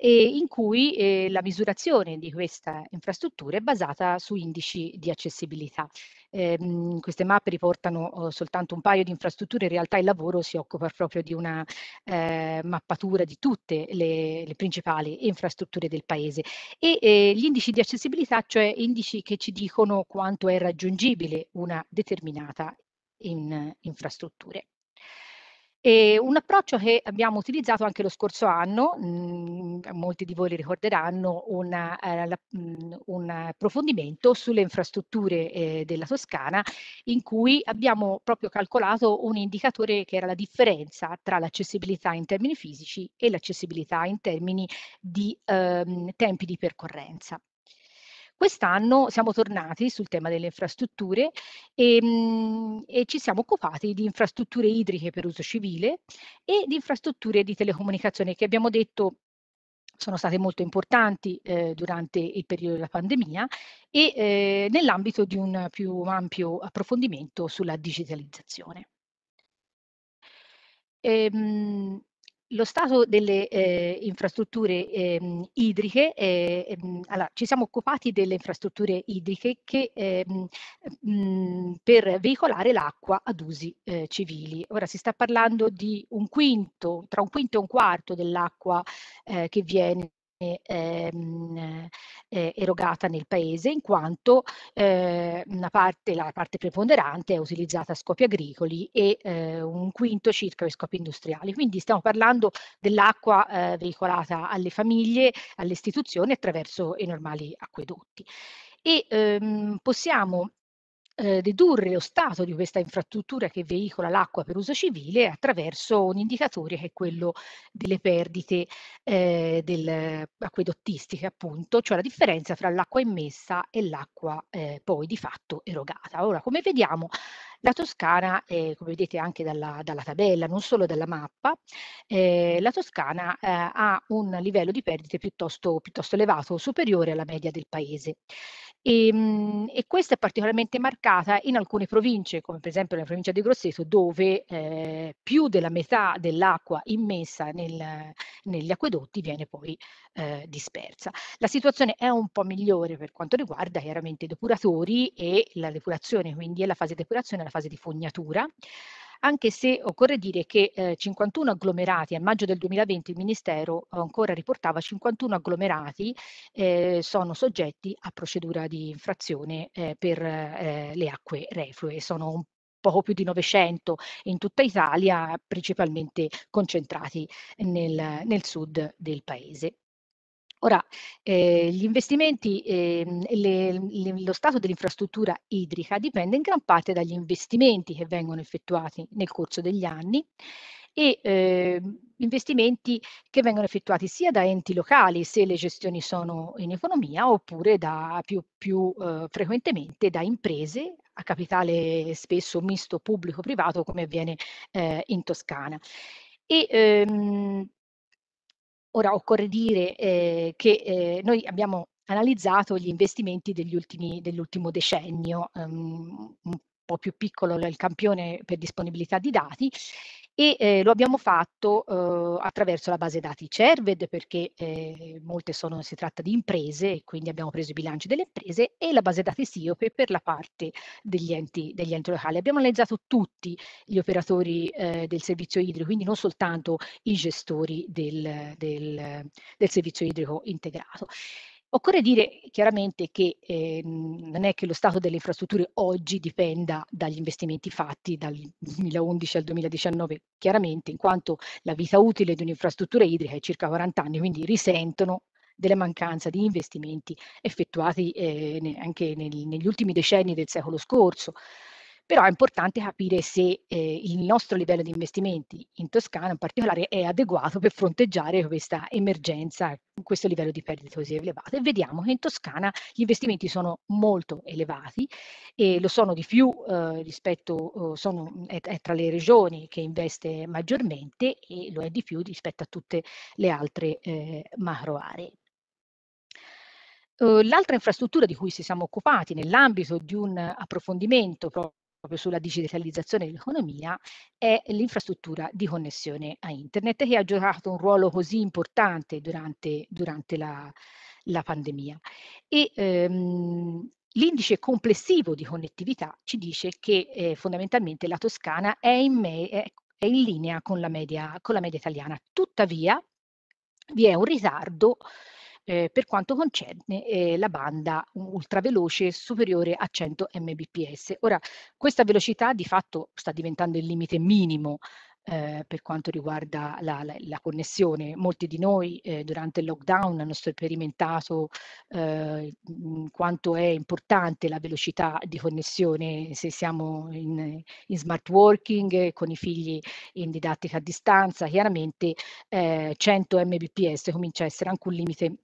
eh, in cui eh, la misurazione di questa infrastruttura è basata su indici di accessibilità. Eh, queste mappe riportano oh, soltanto un paio di infrastrutture, in realtà il lavoro si occupa proprio di una eh, mappatura di tutte le, le, principali infrastrutture del paese e eh, gli indici di accessibilità, cioè indici che ci dicono quanto è raggiungibile una determinata in, infrastrutture. È un approccio che abbiamo utilizzato anche lo scorso anno, mh, mm, molti di voi li ricorderanno, una, eh, la, mh, mm, un approfondimento sulle infrastrutture eh, della Toscana in cui abbiamo proprio calcolato un indicatore che era la differenza tra l'accessibilità in termini fisici e l'accessibilità in termini di ehm, tempi di percorrenza. Quest'anno siamo tornati sul tema delle infrastrutture e, ehm, e ci siamo occupati di infrastrutture idriche per uso civile e di infrastrutture di telecomunicazione che abbiamo detto sono state molto importanti eh, durante il periodo della pandemia e eh, nell'ambito di un più ampio approfondimento sulla digitalizzazione. Ehm, lo stato delle eh, infrastrutture eh, idriche, eh, ehm, allora, ci siamo occupati delle infrastrutture idriche che, mh, ehm, mm, per veicolare l'acqua ad usi eh, civili. Ora si sta parlando di un quinto, tra un quinto e un quarto dell'acqua eh, che viene ehm, eh, erogata nel paese in quanto eh, una parte, la parte preponderante è utilizzata a scopi agricoli e eh, un quinto circa per scopi industriali. Quindi stiamo parlando dell'acqua eh, veicolata alle famiglie, alle istituzioni attraverso i normali acquedotti e ehm, possiamo eh, ridurre lo stato di questa infrastruttura che veicola l'acqua per uso civile attraverso un indicatore che è quello delle perdite eh, del, acquedottistiche, appunto, cioè la differenza tra l'acqua immessa e l'acqua eh, poi di fatto erogata. Ora, come vediamo, la Toscana, eh, come vedete anche dalla, dalla, tabella, non solo dalla mappa, eh, la Toscana eh, ha un livello di perdite piuttosto, piuttosto elevato, superiore alla media del paese. E, ehm, mh, e, questa è particolarmente marcata in alcune province, come per esempio la provincia di Grosseto, dove eh, più della metà dell'acqua immessa nel, negli acquedotti viene poi eh, dispersa. La situazione è un po' migliore per quanto riguarda chiaramente i depuratori e la depurazione, quindi è la fase di depurazione e la fase di fognatura anche se occorre dire che eh, 51 agglomerati, a maggio del 2020 il Ministero ancora riportava 51 agglomerati eh, sono soggetti a procedura di infrazione eh, per eh, le acque reflue, sono un poco più di 900 in tutta Italia, principalmente concentrati nel, nel sud del paese. Ora, eh, gli investimenti, eh, lo stato dell'infrastruttura idrica dipende in gran parte dagli investimenti che vengono effettuati nel corso degli anni e eh, investimenti che vengono effettuati sia da enti locali se le gestioni sono in economia oppure da, più, più eh, frequentemente da imprese a capitale spesso misto pubblico-privato come avviene eh, in Toscana. E ehm, Ora occorre dire eh, che eh, noi abbiamo analizzato gli investimenti degli ultimi, dell'ultimo decennio, um, po' più piccolo il campione per disponibilità di dati e eh, lo abbiamo fatto eh, attraverso la base dati CERVED perché eh, molte sono, si tratta di imprese quindi abbiamo preso i bilanci delle imprese e la base dati SIOPE per la parte degli enti, degli enti locali. Abbiamo analizzato tutti gli operatori eh, del servizio idrico, quindi non soltanto i gestori del, del, del servizio idrico integrato. Occorre dire chiaramente che eh, non è che lo stato delle infrastrutture oggi dipenda dagli investimenti fatti dal 2011 al 2019, chiaramente in quanto la vita utile di un'infrastruttura idrica è circa 40 anni, quindi risentono della mancanza di investimenti effettuati eh, ne, anche nel, negli ultimi decenni del secolo scorso però è importante capire se eh, il nostro livello di investimenti in Toscana in particolare è adeguato per fronteggiare questa emergenza, questo livello di perdite così elevato e vediamo che in Toscana gli investimenti sono molto elevati e lo sono di più eh, rispetto, eh, sono, è, è, tra le regioni che investe maggiormente e lo è di più rispetto a tutte le altre eh, macro aree. Uh, l'altra infrastruttura di cui ci siamo occupati nell'ambito di un approfondimento proprio sulla digitalizzazione dell'economia, è l'infrastruttura di connessione a internet che ha giocato un ruolo così importante durante, durante la, la, pandemia. E, ehm, L'indice complessivo di connettività ci dice che eh, fondamentalmente la Toscana è in, me, è, in linea con la, media, con la media italiana. Tuttavia vi è un ritardo eh, per quanto concerne eh, la banda ultraveloce superiore a 100 mbps. Ora, questa velocità di fatto sta diventando il limite minimo eh, per quanto riguarda la, la, la, connessione. Molti di noi eh, durante il lockdown hanno sperimentato eh, quanto è importante la velocità di connessione se siamo in, in smart working, eh, con i figli in didattica a distanza. Chiaramente 100 eh, mbps comincia a essere anche un limite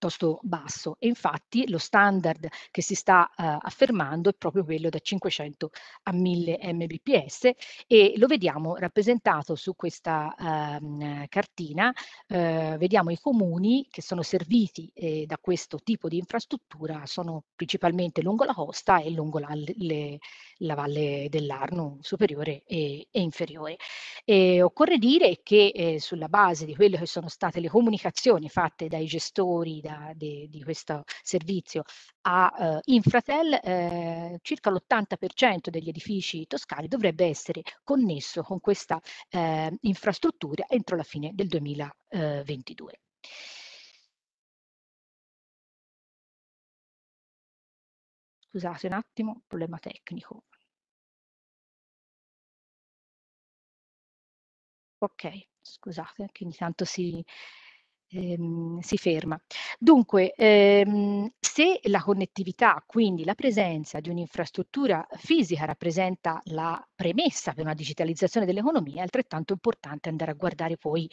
piuttosto basso e infatti lo standard che si sta eh, affermando è proprio quello da 500 a 1000 mbps e lo vediamo rappresentato su questa ehm, cartina, eh, vediamo i comuni che sono serviti eh, da questo tipo di infrastruttura, sono principalmente lungo la costa e lungo la, le, la valle dell'Arno superiore e, e inferiore. E occorre dire che eh, sulla base di quelle che sono state le comunicazioni fatte dai gestori, da, de, di questo servizio a eh, Infratel, eh, circa l'80% degli edifici toscani dovrebbe essere connesso con questa eh, infrastruttura entro la fine del 2022. Scusate un attimo, problema tecnico. Ok, scusate che ogni tanto si, ehm, si ferma. Dunque, ehm, se la connettività, quindi la presenza di un'infrastruttura fisica rappresenta la premessa per una digitalizzazione dell'economia, è altrettanto importante andare a guardare poi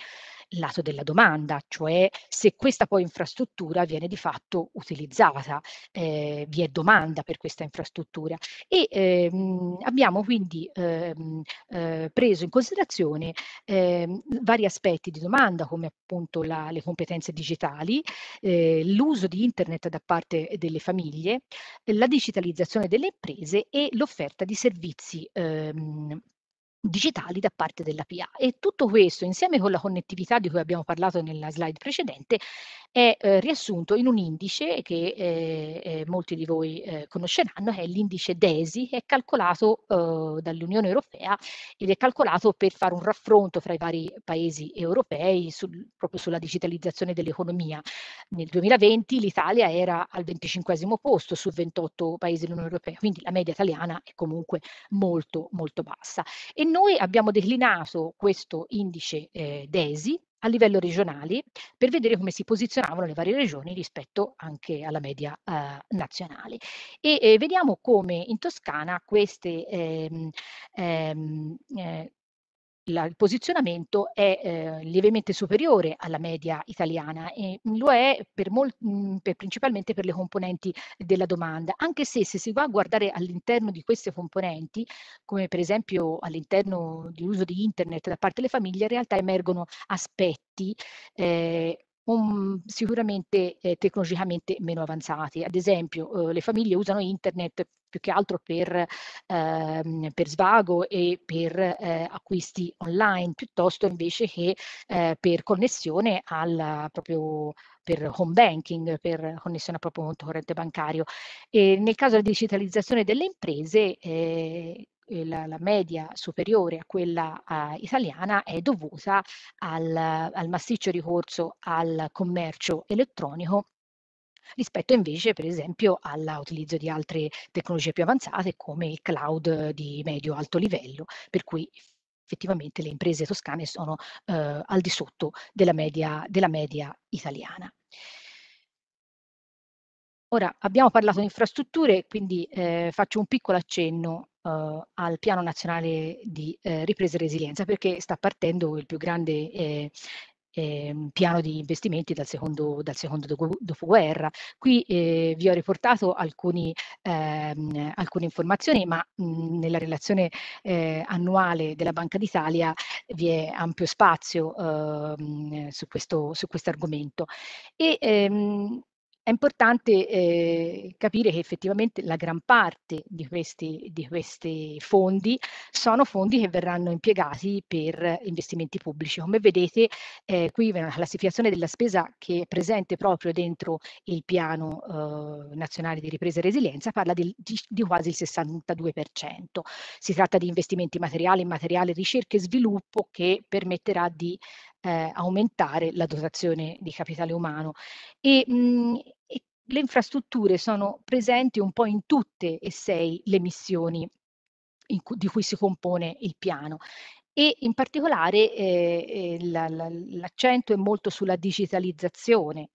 il lato della domanda, cioè se questa poi infrastruttura viene di fatto utilizzata, eh, vi è domanda per questa infrastruttura e ehm, abbiamo quindi ehm, eh, preso in considerazione ehm, vari aspetti di domanda come appunto la, le competenze digitali, eh, l'uso di internet da parte delle famiglie, la digitalizzazione delle imprese e l'offerta di servizi ehm, digitali da parte della PA e tutto questo insieme con la connettività di cui abbiamo parlato nella slide precedente è eh, riassunto in un indice che eh, eh molti di voi eh, conosceranno, che è l'indice DESI, che è calcolato eh, dall'Unione Europea ed è calcolato per fare un raffronto fra i vari paesi europei sul, proprio sulla digitalizzazione dell'economia. Nel 2020 l'Italia era al 25 posto su 28 paesi dell'Unione Europea, quindi la media italiana è comunque molto molto bassa. E noi abbiamo declinato questo indice eh, DESI a livello regionale per vedere come si posizionavano le varie regioni rispetto anche alla media eh, nazionale. E eh, vediamo come in Toscana queste ehm, ehm, eh, la, il posizionamento è eh, lievemente superiore alla media italiana e lo è per mol, mm, per, principalmente per le componenti della domanda, anche se se si va a guardare all'interno di queste componenti, come per esempio all'interno dell'uso di internet da parte delle famiglie, in realtà emergono aspetti eh, um, sicuramente eh, tecnologicamente meno avanzati. Ad esempio, eh, le famiglie usano internet più che altro per, ehm, per svago e per eh, acquisti online, piuttosto invece che eh, per connessione al proprio per home banking, per connessione al proprio conto corrente bancario. E nel caso della digitalizzazione delle imprese, eh, la, la, media superiore a quella eh, italiana è dovuta al, al massiccio ricorso al commercio elettronico rispetto invece per esempio all'utilizzo di altre tecnologie più avanzate come il cloud di medio-alto livello, per cui effettivamente le imprese toscane sono eh, al di sotto della media, della media italiana. Ora, abbiamo parlato di infrastrutture, quindi eh, faccio un piccolo accenno eh, al Piano Nazionale di eh, Ripresa e Resilienza, perché sta partendo il più grande eh, ehm, piano di investimenti dal secondo, dal secondo dopoguerra. Qui eh, vi ho riportato alcuni, ehm, alcune informazioni, ma mh, mm, nella relazione eh, annuale della Banca d'Italia vi è ampio spazio ehm, su questo su quest argomento. E, ehm, è importante eh, capire che effettivamente la gran parte di questi, di questi, fondi sono fondi che verranno impiegati per investimenti pubblici. Come vedete eh, qui è una classificazione della spesa che è presente proprio dentro il piano eh, nazionale di ripresa e resilienza, parla di, di, di quasi il 62%. Si tratta di investimenti materiali, immateriali, ricerca e sviluppo che permetterà di eh, aumentare la dotazione di capitale umano. E, mh, mm, e le infrastrutture sono presenti un po' in tutte e sei le missioni cu di cui si compone il piano e in particolare eh, eh, l'accento la, la, è molto sulla digitalizzazione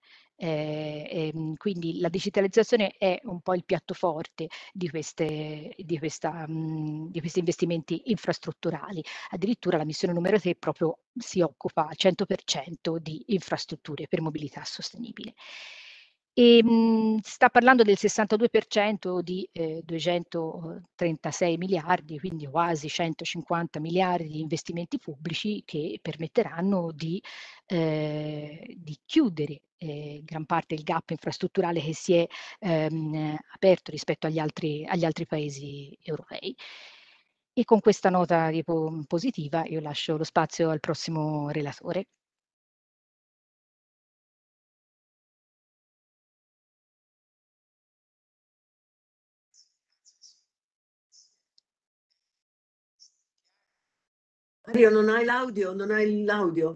eh, ehm, quindi la digitalizzazione è un po' il piatto forte di, queste, di, questa, mh, mhmm, di questi investimenti infrastrutturali. Addirittura la missione numero 3 proprio si occupa al 100% di infrastrutture per mobilità sostenibile e ehm, mh, sta parlando del 62% di eh, 236 miliardi, quindi quasi 150 miliardi di investimenti pubblici che permetteranno di, eh, di chiudere eh, gran parte del gap infrastrutturale che si è ehm, aperto rispetto agli altri, agli altri paesi europei. E con questa nota tipo, positiva io lascio lo spazio al prossimo relatore. Mario, non hai l'audio? Non hai l'audio?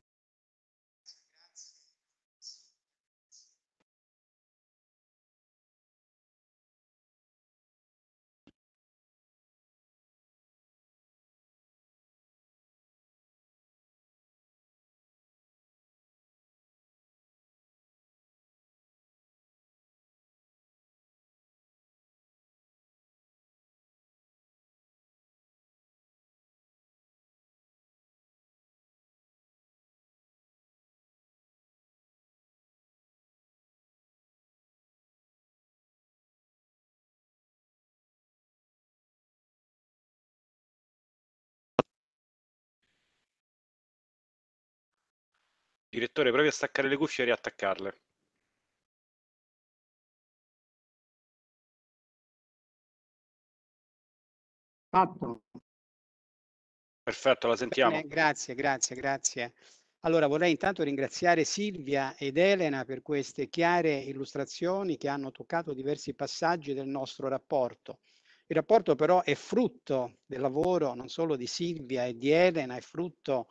Direttore, provi a staccare le cuffie e riattaccarle. Fatto. Perfetto, la sentiamo. Bene, eh, grazie, grazie, grazie. Allora vorrei intanto ringraziare Silvia ed Elena per queste chiare illustrazioni che hanno toccato diversi passaggi del nostro rapporto. Il rapporto però è frutto del lavoro non solo di Silvia e di Elena, è frutto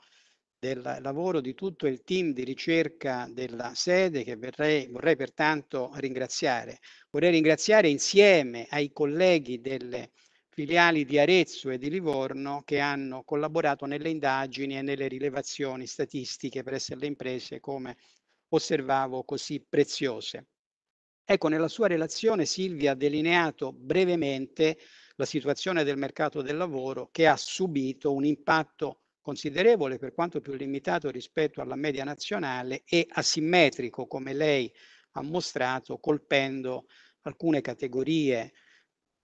del lavoro di tutto il team di ricerca della sede che verrei, vorrei pertanto ringraziare. Vorrei ringraziare insieme ai colleghi delle filiali di Arezzo e di Livorno che hanno collaborato nelle indagini e nelle rilevazioni statistiche presso le imprese come osservavo così preziose. Ecco, nella sua relazione Silvia ha delineato brevemente la situazione del mercato del lavoro che ha subito un impatto considerevole per quanto più limitato rispetto alla media nazionale e asimmetrico, come lei ha mostrato, colpendo alcune categorie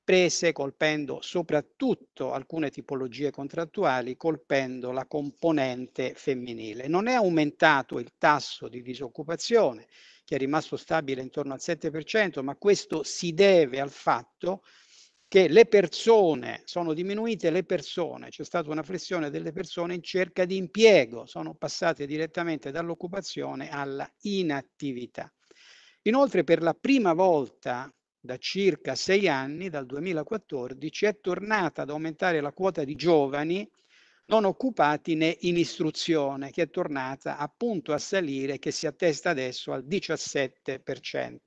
prese, colpendo soprattutto alcune tipologie contrattuali, colpendo la componente femminile. Non è aumentato il tasso di disoccupazione, che è rimasto stabile intorno al 7%, ma questo si deve al fatto che che le persone sono diminuite, le persone, c'è stata una flessione delle persone in cerca di impiego, sono passate direttamente dall'occupazione alla inattività. Inoltre per la prima volta da circa sei anni, dal 2014, è tornata ad aumentare la quota di giovani non occupati né in istruzione, che è tornata appunto a salire, che si attesta adesso al 17%.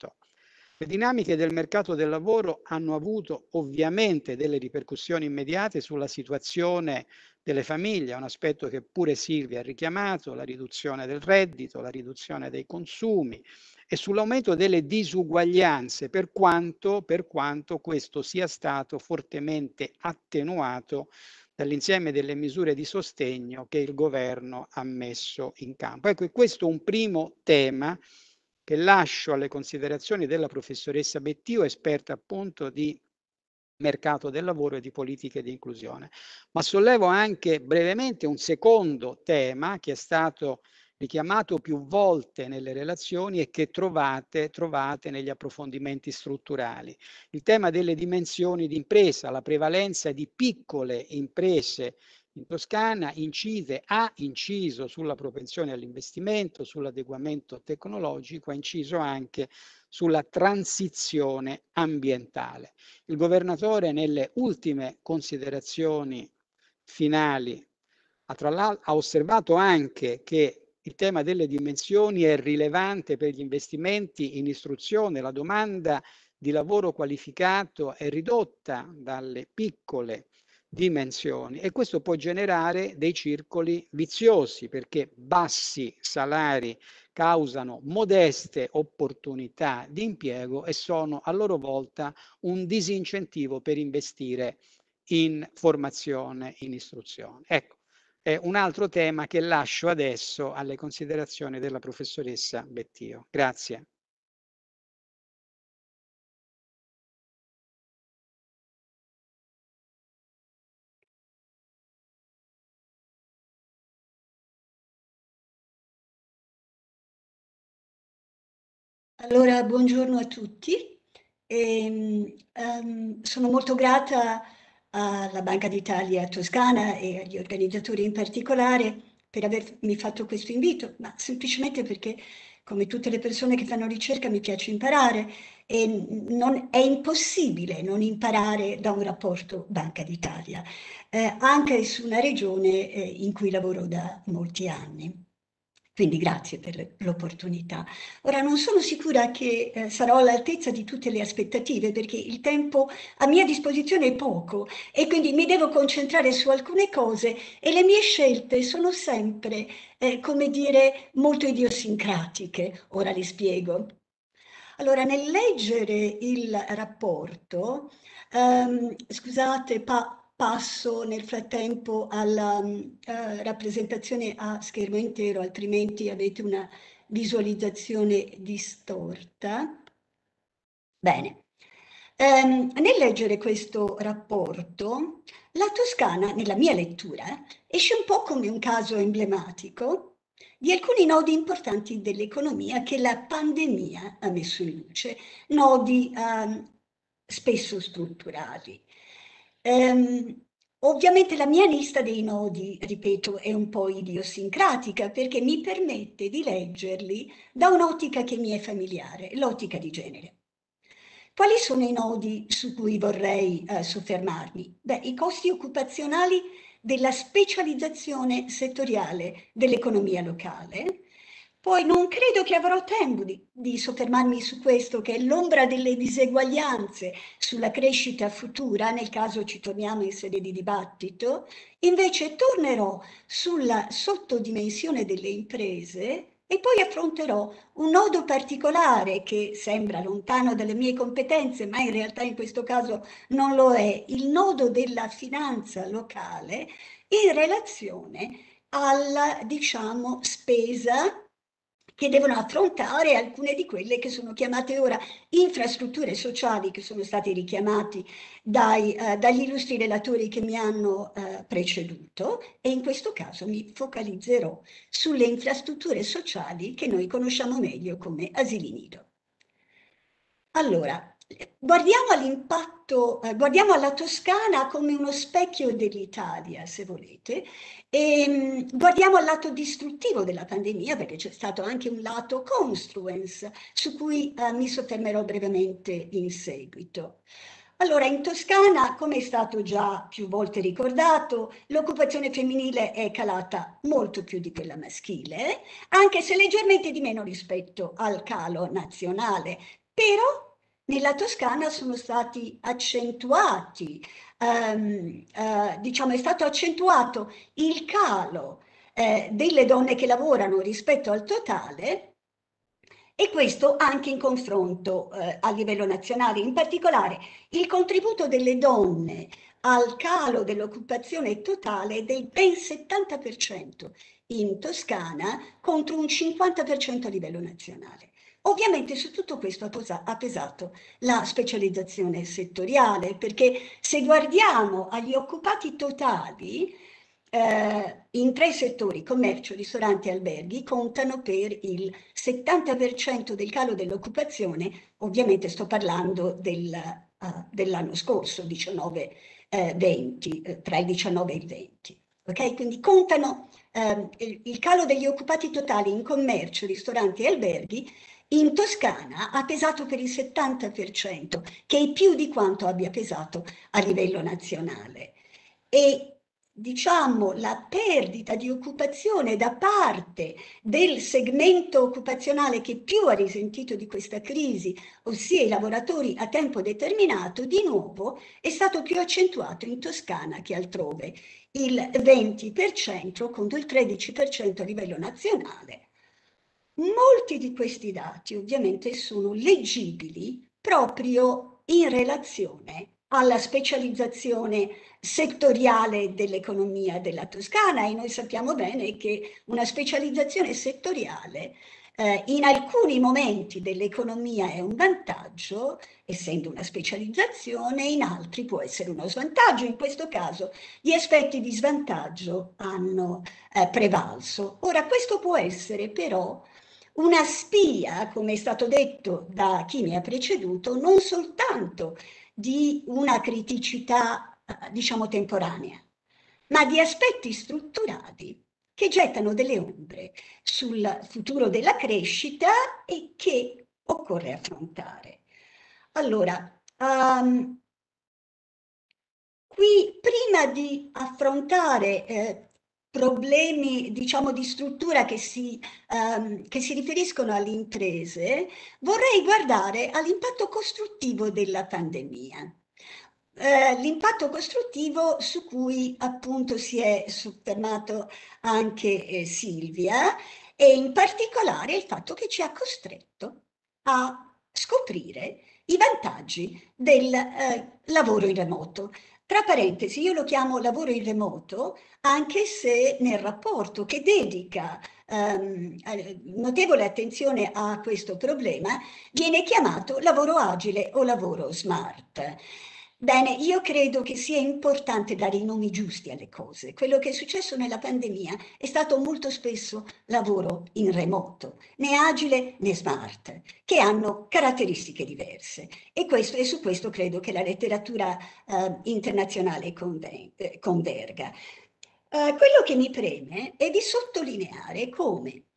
Le dinamiche del mercato del lavoro hanno avuto ovviamente delle ripercussioni immediate sulla situazione delle famiglie, un aspetto che pure Silvia ha richiamato, la riduzione del reddito, la riduzione dei consumi e sull'aumento delle disuguaglianze, per quanto, per quanto questo sia stato fortemente attenuato dall'insieme delle misure di sostegno che il governo ha messo in campo. Ecco, questo è un primo tema che lascio alle considerazioni della professoressa Bettio, esperta appunto di mercato del lavoro e di politiche di inclusione. Ma sollevo anche brevemente un secondo tema che è stato richiamato più volte nelle relazioni e che trovate, trovate negli approfondimenti strutturali. Il tema delle dimensioni di impresa, la prevalenza di piccole imprese in Toscana incide, ha inciso sulla propensione all'investimento, sull'adeguamento tecnologico, ha inciso anche sulla transizione ambientale. Il governatore nelle ultime considerazioni finali ha, ha osservato anche che il tema delle dimensioni è rilevante per gli investimenti in istruzione, la domanda di lavoro qualificato è ridotta dalle piccole dimensioni e questo può generare dei circoli viziosi perché bassi salari causano modeste opportunità di impiego e sono a loro volta un disincentivo per investire in formazione, in istruzione. Ecco, è un altro tema che lascio adesso alle considerazioni della professoressa Bettio. Grazie. Allora, buongiorno a tutti. E, um, ehm, sono molto grata alla Banca d'Italia Toscana e agli organizzatori in particolare per avermi fatto questo invito, ma semplicemente perché come tutte le persone che fanno ricerca mi piace imparare e non, è impossibile non imparare da un rapporto Banca d'Italia, eh, anche su una regione eh, in cui lavoro da molti anni. Quindi grazie per l'opportunità. Ora non sono sicura che eh, sarò all'altezza di tutte le aspettative perché il tempo a mia disposizione è poco e quindi mi devo concentrare su alcune cose e le mie scelte sono sempre, eh, come dire, molto idiosincratiche. Ora le spiego. Allora, nel leggere il rapporto, ehm, scusate, pa- passo nel frattempo alla uh, mm, eh, rappresentazione a schermo intero, altrimenti avete una visualizzazione distorta. Bene. Um, nel leggere questo rapporto, la Toscana, nella mia lettura, esce un po' come un caso emblematico di alcuni nodi importanti dell'economia che la pandemia ha messo in luce, nodi um, spesso strutturali, Ehm, Ovviamente la mia lista dei nodi, ripeto, è un po' idiosincratica perché mi permette di leggerli da un'ottica che mi è familiare, l'ottica di genere. Quali sono i nodi su cui vorrei eh, soffermarmi? Beh, i costi occupazionali della specializzazione settoriale dell'economia locale, poi non credo che avrò tempo di, di soffermarmi su questo, che è l'ombra delle diseguaglianze sulla crescita futura, nel caso ci torniamo in sede di dibattito. Invece tornerò sulla sottodimensione delle imprese e poi affronterò un nodo particolare che sembra lontano dalle mie competenze, ma in realtà in questo caso non lo è, il nodo della finanza locale in relazione alla diciamo, spesa che devono affrontare alcune di quelle che sono chiamate ora infrastrutture sociali che sono stati richiamati dai, eh, dagli illustri relatori che mi hanno eh, preceduto e in questo caso mi focalizzerò sulle infrastrutture sociali che noi conosciamo meglio come asili nido. Allora, Guardiamo all'impatto, eh, guardiamo alla Toscana come uno specchio dell'Italia, se volete, e mh, mm, guardiamo al lato distruttivo della pandemia, perché c'è stato anche un lato construence, su cui eh, mi soffermerò brevemente in seguito. Allora, in Toscana, come è stato già più volte ricordato, l'occupazione femminile è calata molto più di quella maschile, anche se leggermente di meno rispetto al calo nazionale, però nella Toscana sono stati accentuati, ehm, eh, diciamo è stato accentuato il calo eh, delle donne che lavorano rispetto al totale e questo anche in confronto eh, a livello nazionale. In particolare il contributo delle donne al calo dell'occupazione totale è del ben 70% in Toscana contro un 50% a livello nazionale. Ovviamente su tutto questo ha pesato la specializzazione settoriale, perché se guardiamo agli occupati totali, eh, in tre settori, commercio, ristoranti e alberghi, contano per il 70% del calo dell'occupazione, ovviamente sto parlando del, uh, dell'anno scorso, 19, eh, 20, eh, tra il 19 e il 20. Okay? Quindi contano ehm, il, il calo degli occupati totali in commercio, ristoranti e alberghi in Toscana ha pesato per il 70%, che è più di quanto abbia pesato a livello nazionale. E diciamo la perdita di occupazione da parte del segmento occupazionale che più ha risentito di questa crisi, ossia i lavoratori a tempo determinato, di nuovo è stato più accentuato in Toscana che altrove, il 20% contro il 13% a livello nazionale Molti di questi dati ovviamente sono leggibili proprio in relazione alla specializzazione settoriale dell'economia della Toscana e noi sappiamo bene che una specializzazione settoriale eh, in alcuni momenti dell'economia è un vantaggio, essendo una specializzazione, in altri può essere uno svantaggio. In questo caso gli aspetti di svantaggio hanno eh, prevalso. Ora questo può essere però una spia, come è stato detto da chi mi ha preceduto, non soltanto di una criticità, eh, diciamo, temporanea, ma di aspetti strutturali che gettano delle ombre sul futuro della crescita e che occorre affrontare. Allora, um, qui prima di affrontare eh, problemi diciamo di struttura che si, um, che si riferiscono alle imprese, vorrei guardare all'impatto costruttivo della pandemia. Eh, l'impatto costruttivo su cui appunto si è soffermato anche eh, Silvia e in particolare il fatto che ci ha costretto a scoprire i vantaggi del eh, lavoro in remoto. Tra parentesi, io lo chiamo lavoro in remoto, anche se nel rapporto che dedica ehm, eh, notevole attenzione a questo problema, viene chiamato lavoro agile o lavoro smart. Bene, io credo che sia importante dare i nomi giusti alle cose. Quello che è successo nella pandemia è stato molto spesso lavoro in remoto, né agile né smart, che hanno caratteristiche diverse. E, questo, e su questo credo che la letteratura eh, internazionale eh, converga. Eh, quello che mi preme è di sottolineare come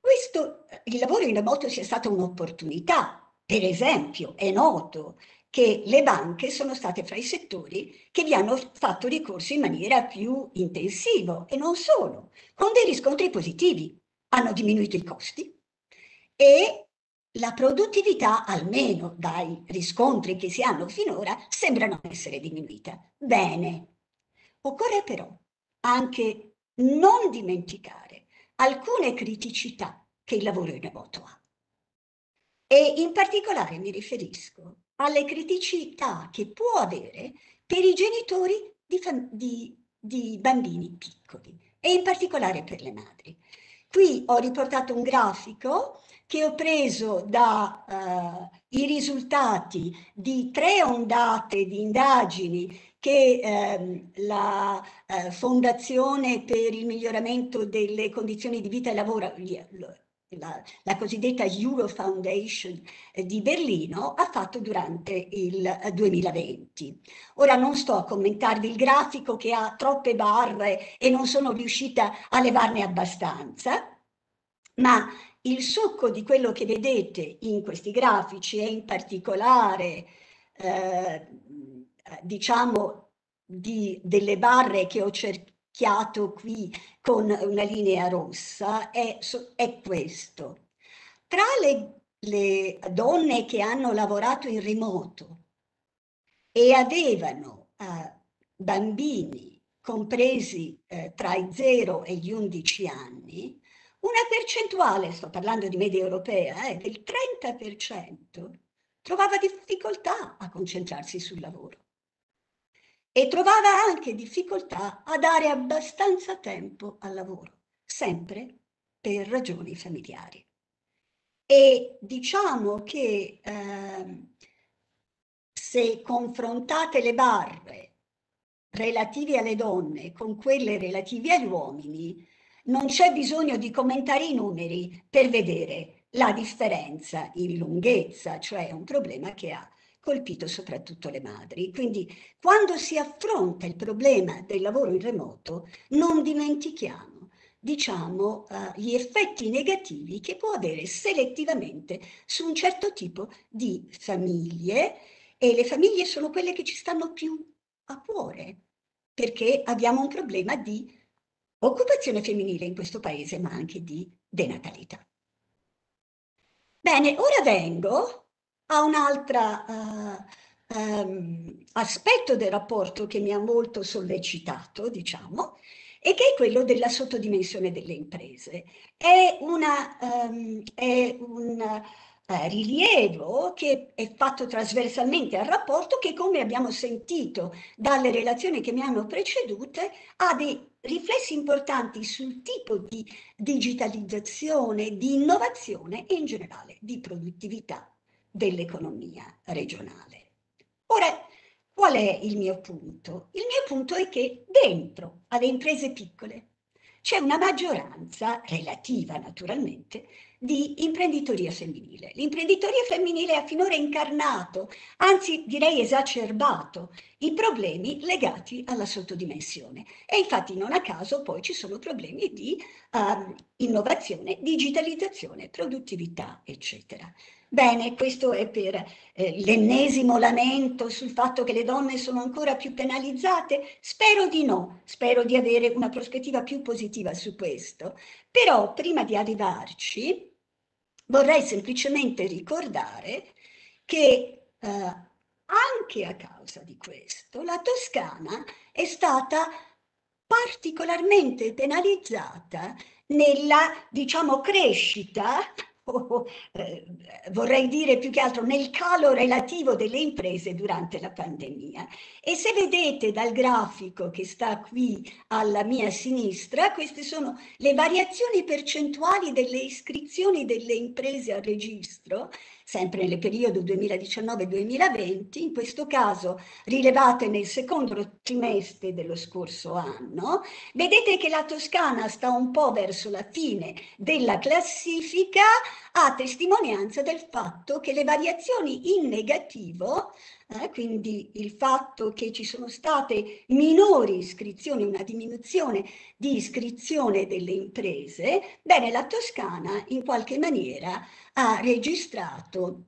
questo, eh, il lavoro in remoto sia stata un'opportunità per esempio, è noto che le banche sono state fra i settori che vi hanno fatto ricorso in maniera più intensiva e non solo, con dei riscontri positivi. Hanno diminuito i costi e la produttività, almeno dai riscontri che si hanno finora, sembra non essere diminuita. Bene, occorre però anche non dimenticare alcune criticità che il lavoro in remoto ha. E in particolare mi riferisco alle criticità che può avere per i genitori di, di, di bambini piccoli e in particolare per le madri. Qui ho riportato un grafico che ho preso dai eh, uh, risultati di tre ondate di indagini che ehm, la eh, Fondazione per il miglioramento delle condizioni di vita e lavoro, la, la, cosiddetta Euro Foundation eh, di Berlino, ha fatto durante il 2020. Eh, Ora non sto a commentarvi il grafico che ha troppe barre e non sono riuscita a levarne abbastanza, ma il succo di quello che vedete in questi grafici e in particolare eh, diciamo di, delle barre che ho cercato marchiato qui con una linea rossa è, è questo. Tra le, le donne che hanno lavorato in remoto e avevano eh, bambini compresi eh, tra i 0 e gli 11 anni, una percentuale, sto parlando di media europea, eh, del 30%, trovava difficoltà a concentrarsi sul lavoro e trovava anche difficoltà a dare abbastanza tempo al lavoro, sempre per ragioni familiari. E diciamo che eh, se confrontate le barre relative alle donne con quelle relative agli uomini, non c'è bisogno di commentare i numeri per vedere la differenza in lunghezza, cioè un problema che ha colpito soprattutto le madri. Quindi quando si affronta il problema del lavoro in remoto non dimentichiamo diciamo, uh, gli effetti negativi che può avere selettivamente su un certo tipo di famiglie e le famiglie sono quelle che ci stanno più a cuore perché abbiamo un problema di occupazione femminile in questo paese ma anche di denatalità. Bene, ora vengo a un altro uh, eh, um, ehm, aspetto del rapporto che mi ha molto sollecitato, diciamo, e che è quello della sottodimensione delle imprese. È, una, um, è un uh, rilievo che è fatto trasversalmente al rapporto che, come abbiamo sentito dalle relazioni che mi hanno precedute, ha dei riflessi importanti sul tipo di digitalizzazione, di innovazione e in generale di produttività dell'economia regionale. Ora, qual è il mio punto? Il mio punto è che dentro alle imprese piccole c'è una maggioranza relativa naturalmente di imprenditoria femminile. L'imprenditoria femminile ha finora incarnato, anzi direi esacerbato, i problemi legati alla sottodimensione e infatti non a caso poi ci sono problemi di um, innovazione, digitalizzazione, produttività, eccetera. Bene, questo è per eh, l'ennesimo lamento sul fatto che le donne sono ancora più penalizzate? Spero di no, spero di avere una prospettiva più positiva su questo. Però prima di arrivarci vorrei semplicemente ricordare che eh, anche a causa di questo la Toscana è stata particolarmente penalizzata nella, diciamo, crescita o, eh, vorrei dire più che altro nel calo relativo delle imprese durante la pandemia. E se vedete dal grafico che sta qui alla mia sinistra, queste sono le variazioni percentuali delle iscrizioni delle imprese al registro sempre nel periodo 2019-2020, in questo caso rilevate nel secondo trimestre dello scorso anno, vedete che la Toscana sta un po' verso la fine della classifica a testimonianza del fatto che le variazioni in negativo eh, quindi il fatto che ci sono state minori iscrizioni, una diminuzione di iscrizione delle imprese, bene, la Toscana in qualche maniera ha registrato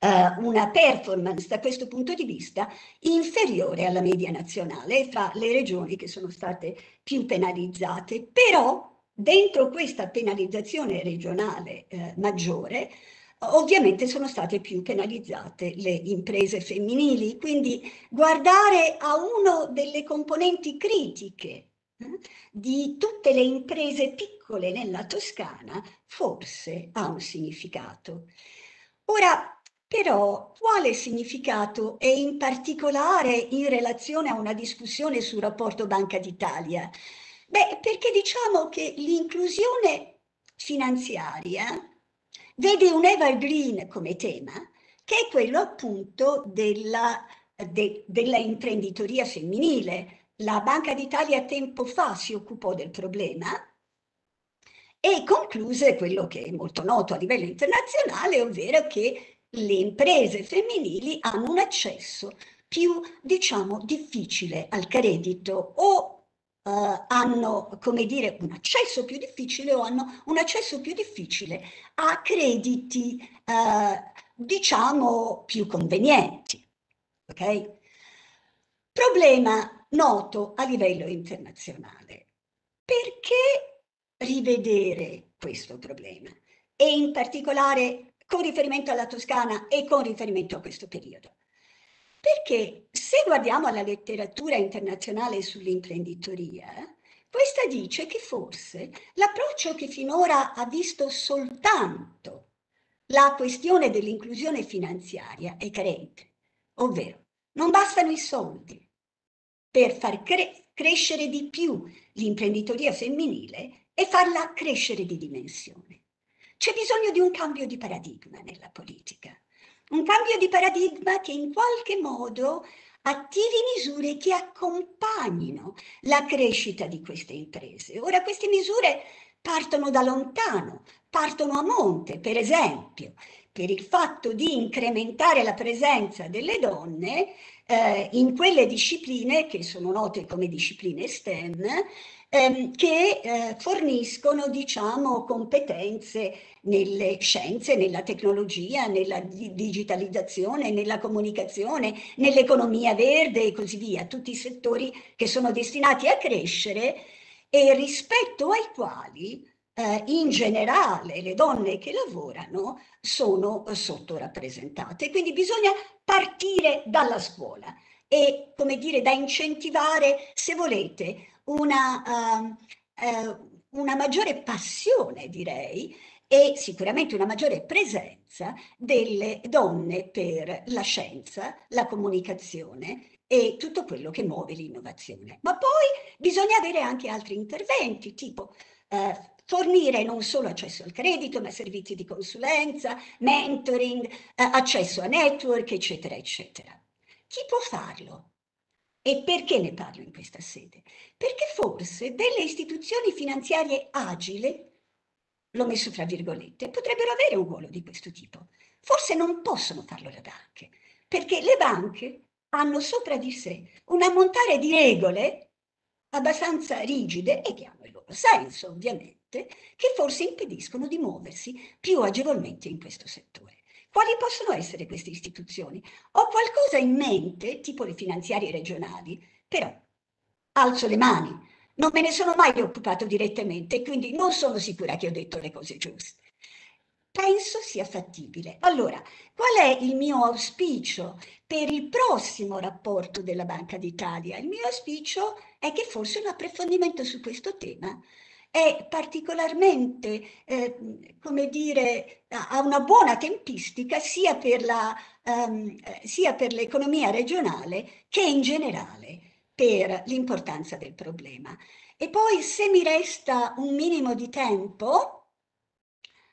eh, una performance da questo punto di vista inferiore alla media nazionale fra le regioni che sono state più penalizzate. Però dentro questa penalizzazione regionale eh, maggiore Ovviamente sono state più penalizzate le imprese femminili, quindi guardare a una delle componenti critiche eh, di tutte le imprese piccole nella Toscana forse ha un significato. Ora, però, quale significato e in particolare in relazione a una discussione sul rapporto Banca d'Italia? Beh, perché diciamo che l'inclusione finanziaria vede un evergreen come tema, che è quello appunto della, de, della imprenditoria femminile. La Banca d'Italia tempo fa si occupò del problema e concluse quello che è molto noto a livello internazionale, ovvero che le imprese femminili hanno un accesso più, diciamo, difficile al credito o eh, hanno, come dire, un accesso più difficile o hanno un accesso più difficile a crediti, eh, diciamo, più convenienti. Okay? Problema noto a livello internazionale. Perché rivedere questo problema? E in particolare con riferimento alla Toscana e con riferimento a questo periodo. Perché se guardiamo alla letteratura internazionale sull'imprenditoria, questa dice che forse l'approccio che finora ha visto soltanto la questione dell'inclusione finanziaria è carente, ovvero non bastano i soldi per far cre crescere di più l'imprenditoria femminile e farla crescere di dimensione. C'è bisogno di un cambio di paradigma nella politica un cambio di paradigma che in qualche modo attivi misure che accompagnino la crescita di queste imprese. Ora queste misure partono da lontano, partono a monte, per esempio, per il fatto di incrementare la presenza delle donne eh, in quelle discipline che sono note come discipline STEM ehm, che eh, forniscono diciamo, competenze nelle scienze, nella tecnologia, nella digitalizzazione, nella comunicazione, nell'economia verde e così via, tutti i settori che sono destinati a crescere e rispetto ai quali eh, in generale le donne che lavorano sono sottorappresentate. Quindi bisogna partire dalla scuola e, come dire, da incentivare, se volete, una, ehm, eh, una maggiore passione, direi, e sicuramente una maggiore presenza delle donne per la scienza, la comunicazione e tutto quello che muove l'innovazione. Ma poi bisogna avere anche altri interventi, tipo eh, fornire non solo accesso al credito, ma servizi di consulenza, mentoring, eh, accesso a network, eccetera, eccetera. Chi può farlo? E perché ne parlo in questa sede? Perché forse delle istituzioni finanziarie agile, l'ho messo fra virgolette, potrebbero avere un ruolo di questo tipo. Forse non possono farlo le banche, perché le banche hanno sopra di sé un ammontare di regole abbastanza rigide e che hanno il loro senso, ovviamente, che forse impediscono di muoversi più agevolmente in questo settore. Quali possono essere queste istituzioni? Ho qualcosa in mente, tipo le finanziarie regionali, però alzo le mani. Non me ne sono mai occupato direttamente, quindi non sono sicura che ho detto le cose giuste penso sia fattibile. Allora, qual è il mio auspicio per il prossimo rapporto della Banca d'Italia? Il mio auspicio è che forse un approfondimento su questo tema è particolarmente, eh, come dire, ha una buona tempistica sia per, la, ehm, eh, l'economia regionale che in generale per l'importanza del problema. E poi se mi resta un minimo di tempo,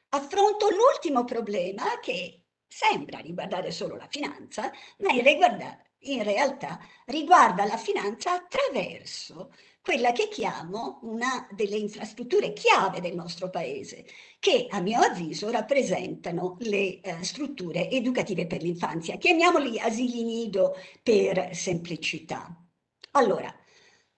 affronto l'ultimo problema che sembra riguardare solo la finanza, ma in, in realtà riguarda la finanza attraverso quella che chiamo una delle infrastrutture chiave del nostro paese, che a mio avviso rappresentano le eh, strutture educative per l'infanzia. Chiamiamoli asili nido per semplicità. Allora,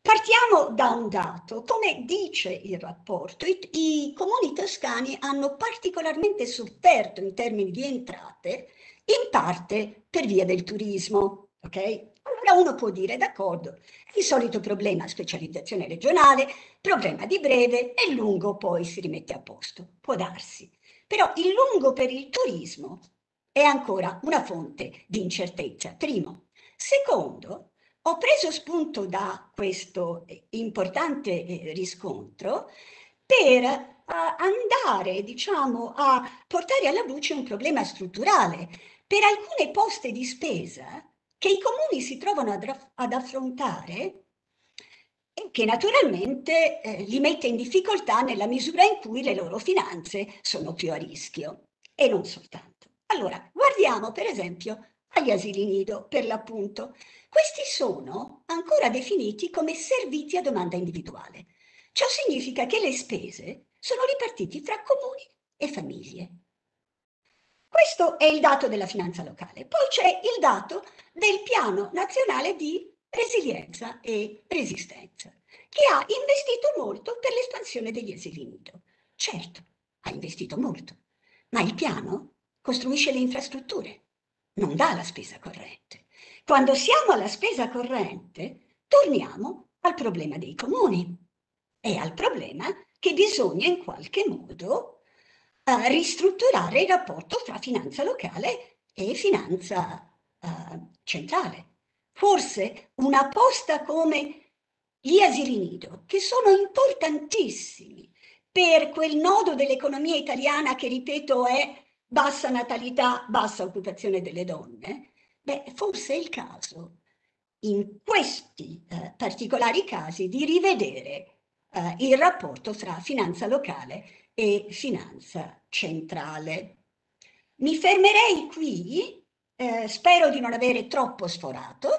partiamo da un dato. Come dice il rapporto, i, i comuni toscani hanno particolarmente sofferto in termini di entrate, in parte per via del turismo. Okay? Allora uno può dire, d'accordo, il solito problema specializzazione regionale, problema di breve e lungo poi si rimette a posto, può darsi. Però il lungo per il turismo è ancora una fonte di incertezza, primo. Secondo, ho preso spunto da questo eh, importante eh, riscontro per eh, andare diciamo, a portare alla luce un problema strutturale. Per alcune poste di spesa che i comuni si trovano ad, ad affrontare e che naturalmente eh, li mette in difficoltà nella misura in cui le loro finanze sono più a rischio e non soltanto. Allora, guardiamo per esempio agli asili nido, per l'appunto. Questi sono ancora definiti come serviti a domanda individuale. Ciò significa che le spese sono ripartite fra comuni e famiglie. Questo è il dato della finanza locale. Poi c'è il dato del piano nazionale di resilienza e resistenza, che ha investito molto per l'espansione degli esili nido. Certo, ha investito molto, ma il piano costruisce le infrastrutture, non dà la spesa corrente. Quando siamo alla spesa corrente, torniamo al problema dei comuni e al problema che bisogna in qualche modo a ristrutturare il rapporto fra finanza locale e finanza uh, centrale. Forse una posta come gli asili nido, che sono importantissimi per quel nodo dell'economia italiana che, ripeto, è bassa natalità, bassa occupazione delle donne, beh, forse è il caso, in questi eh, particolari casi, di rivedere eh, il rapporto tra finanza locale e e finanza centrale. Mi fermerei qui, eh, spero di non avere troppo sforato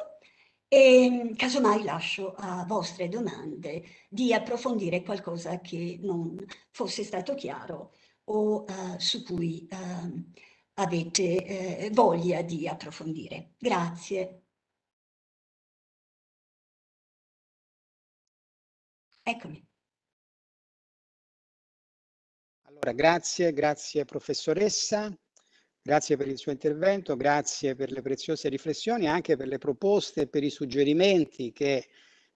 e mm, casomai lascio a vostre domande di approfondire qualcosa che non fosse stato chiaro o eh, su cui ehm, eh, avete voglia di approfondire. Grazie. Eccomi. Allora, grazie, grazie professoressa, grazie per il suo intervento, grazie per le preziose riflessioni, anche per le proposte e per i suggerimenti che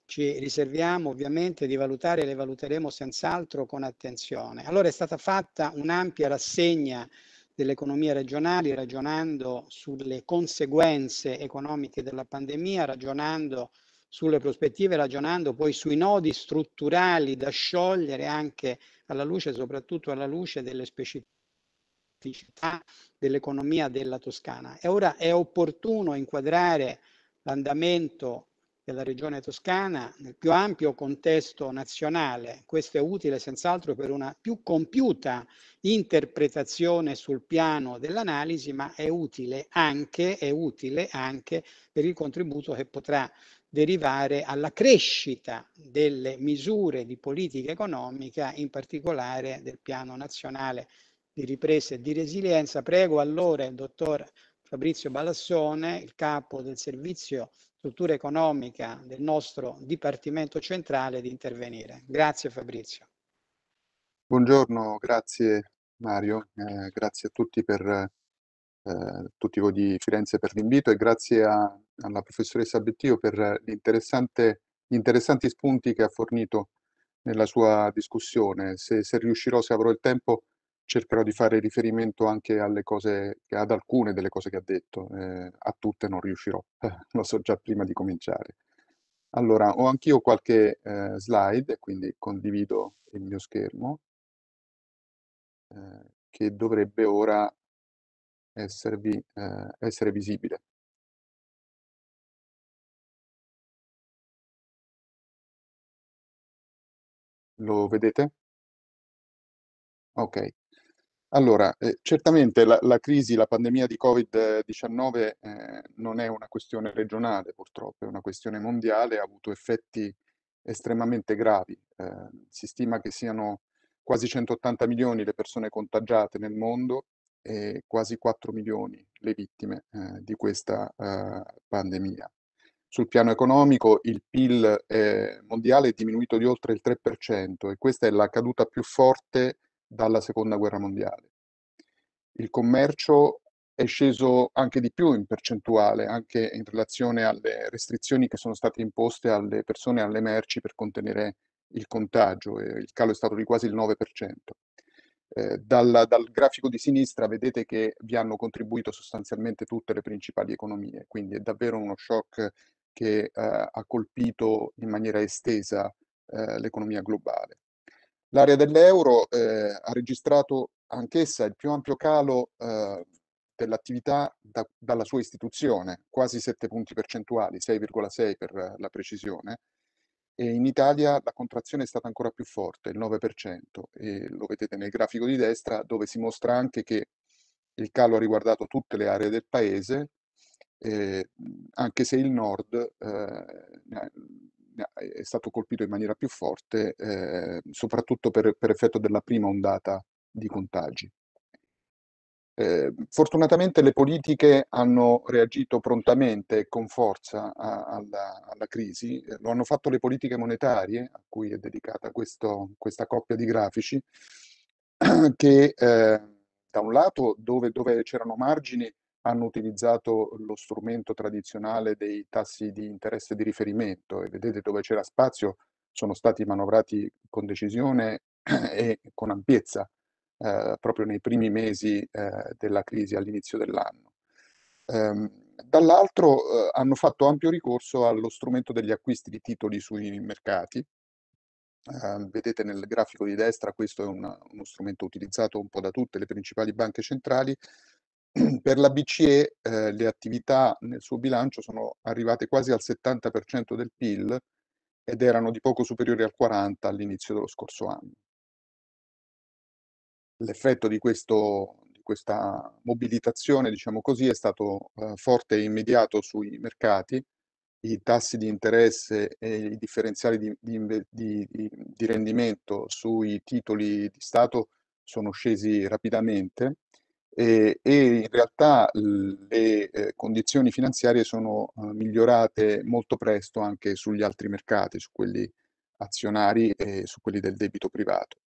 ci riserviamo ovviamente di valutare e le valuteremo senz'altro con attenzione. Allora è stata fatta un'ampia rassegna delle economie regionali, ragionando sulle conseguenze economiche della pandemia, ragionando sulle prospettive, ragionando poi sui nodi strutturali da sciogliere anche alla luce soprattutto alla luce delle specificità dell'economia della Toscana. E ora è opportuno inquadrare l'andamento della regione toscana nel più ampio contesto nazionale. Questo è utile senz'altro per una più compiuta interpretazione sul piano dell'analisi, ma è utile anche, è utile anche per il contributo che potrà derivare alla crescita delle misure di politica economica, in particolare del piano nazionale di ripresa e di resilienza. Prego allora il dottor Fabrizio Balassone, il capo del servizio struttura economica del nostro Dipartimento Centrale, di intervenire. Grazie Fabrizio. Buongiorno, grazie Mario, eh, grazie a tutti per eh, tutti voi di Firenze per l'invito e grazie a alla professoressa Bettio per gli interessanti spunti che ha fornito nella sua discussione. Se, se, riuscirò, se avrò il tempo, cercherò di fare riferimento anche cose, ad alcune delle cose che ha detto. Eh, a tutte non riuscirò, lo so già prima di cominciare. Allora, ho anch'io qualche eh, slide, quindi condivido il mio schermo, eh, che dovrebbe ora esservi, eh, essere visibile. Lo vedete? Ok. Allora, eh, certamente la, la, crisi, la pandemia di Covid-19 eh, non è una questione regionale, purtroppo, è una questione mondiale, ha avuto effetti estremamente gravi. Eh, si stima che siano quasi 180 milioni le persone contagiate nel mondo e quasi 4 milioni le vittime eh, di questa eh, pandemia. Sul piano economico il PIL eh, mondiale è diminuito di oltre il 3% e questa è la caduta più forte dalla seconda guerra mondiale. Il commercio è sceso anche di più in percentuale, anche in relazione alle restrizioni che sono state imposte alle persone e alle merci per contenere il contagio. E Il calo è stato di quasi il 9%. Eh, dal, dal, grafico di sinistra vedete che vi hanno contribuito sostanzialmente tutte le principali economie, quindi è davvero uno shock che ehm, ha colpito in maniera estesa ehm, l'economia globale. L'area dell'euro ehm, ha registrato anch'essa il più ampio calo dell'attività da, dalla sua istituzione, quasi 7 punti percentuali, 6,6 per la precisione, e in Italia la contrazione è stata ancora più forte, il 9%, e lo vedete nel grafico di destra dove si mostra anche che il calo ha riguardato tutte le aree del paese, eh, anche se il nord eh, è stato colpito in maniera più forte, eh, soprattutto per, per effetto della prima ondata di contagi. Eh, fortunatamente le politiche hanno reagito prontamente e con forza a, alla, alla, crisi, eh, lo hanno fatto le politiche monetarie, a cui è dedicata questo, questa coppia di grafici, che eh, da un lato dove, dove c'erano margini hanno utilizzato lo strumento tradizionale dei tassi di interesse di riferimento e vedete dove c'era spazio sono stati manovrati con decisione e con ampiezza eh, proprio nei primi mesi eh, della crisi all'inizio dell'anno. Ehm, dall'altro eh, hanno fatto ampio ricorso allo strumento degli acquisti di titoli sui mercati. Eh, vedete nel grafico di destra questo è una, uno strumento utilizzato un po' da tutte le principali banche centrali per la BCE eh, le attività nel suo bilancio sono arrivate quasi al 70% del PIL ed erano di poco superiori al 40% all'inizio dello scorso anno. L'effetto di, di, questa mobilitazione, diciamo così, è stato eh, forte e immediato sui mercati. I tassi di interesse e i differenziali di, di, di rendimento sui titoli di Stato sono scesi rapidamente e, eh, e in realtà le eh, condizioni finanziarie sono eh, migliorate molto presto anche sugli altri mercati, su quelli azionari e su quelli del debito privato.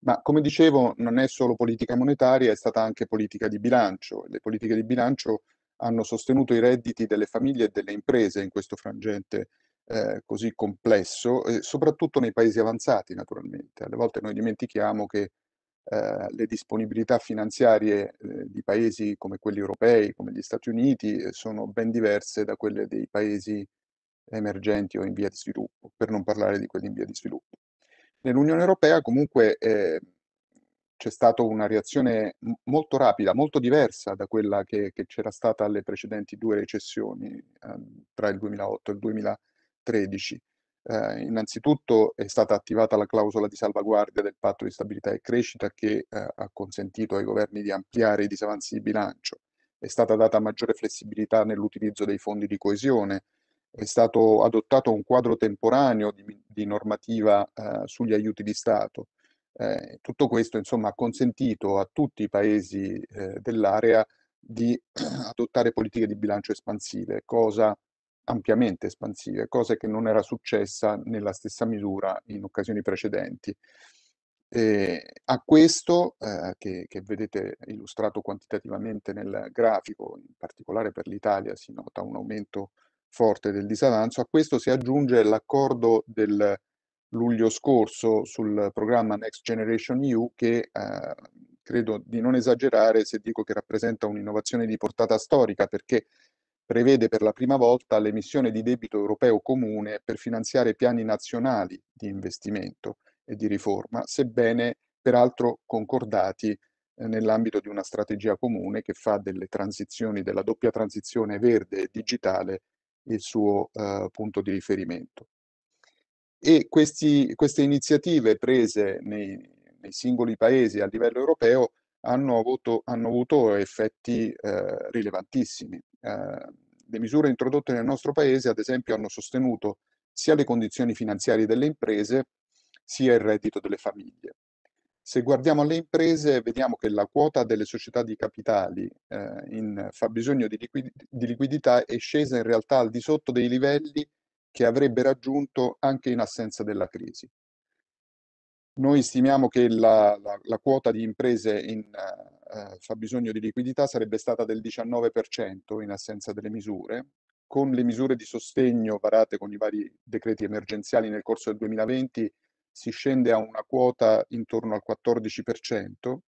Ma come dicevo, non è solo politica monetaria, è stata anche politica di bilancio. Le politiche di bilancio hanno sostenuto i redditi delle famiglie e delle imprese in questo frangente eh, così complesso, eh, soprattutto nei paesi avanzati naturalmente. Alle volte noi dimentichiamo che eh, le disponibilità finanziarie eh, di paesi come quelli europei, come gli Stati Uniti, eh, sono ben diverse da quelle dei paesi emergenti o in via di sviluppo, per non parlare di quelli in via di sviluppo. Nell'Unione Europea comunque eh, c'è stata una reazione molto rapida, molto diversa da quella che, che c'era stata alle precedenti due recessioni ehm, tra il 2008 e il 2013. Eh, innanzitutto è stata attivata la clausola di salvaguardia del patto di stabilità e crescita che eh, ha consentito ai governi di ampliare i disavanzi di bilancio, è stata data maggiore flessibilità nell'utilizzo dei fondi di coesione, è stato adottato un quadro temporaneo di, di normativa eh, sugli aiuti di Stato. Eh, tutto questo insomma, ha consentito a tutti i paesi eh, dell'area di adottare politiche di bilancio espansive, cosa ampiamente espansive, cosa che non era successa nella stessa misura in occasioni precedenti. E ehm, a questo, eh, che, che, vedete illustrato quantitativamente nel grafico, in particolare per l'Italia si nota un aumento forte del disavanzo, a questo si aggiunge l'accordo del luglio scorso sul programma Next Generation EU che eh, credo di non esagerare se dico che rappresenta un'innovazione di portata storica perché prevede per la prima volta l'emissione di debito europeo comune per finanziare piani nazionali di investimento e di riforma, sebbene peraltro concordati eh, nell'ambito di una strategia comune che fa delle transizioni, della doppia transizione verde e digitale il suo eh, punto di riferimento. E questi, queste iniziative prese nei, nei, singoli paesi a livello europeo hanno avuto, hanno avuto effetti eh, rilevantissimi. Eh, le misure introdotte nel nostro Paese, ad esempio, hanno sostenuto sia le condizioni finanziarie delle imprese, sia il reddito delle famiglie. Se guardiamo alle imprese, vediamo che la quota delle società di capitali eh, in fabbisogno di, liquid- di liquidità è scesa in realtà al di sotto dei livelli che avrebbe raggiunto anche in assenza della crisi. Noi stimiamo che la, la, la quota di imprese in uh, eh, fabbisogno di liquidità sarebbe stata del 19% in assenza delle misure. Con le misure di sostegno varate con i vari decreti emergenziali nel corso del 2020 si scende a una quota intorno al 14%.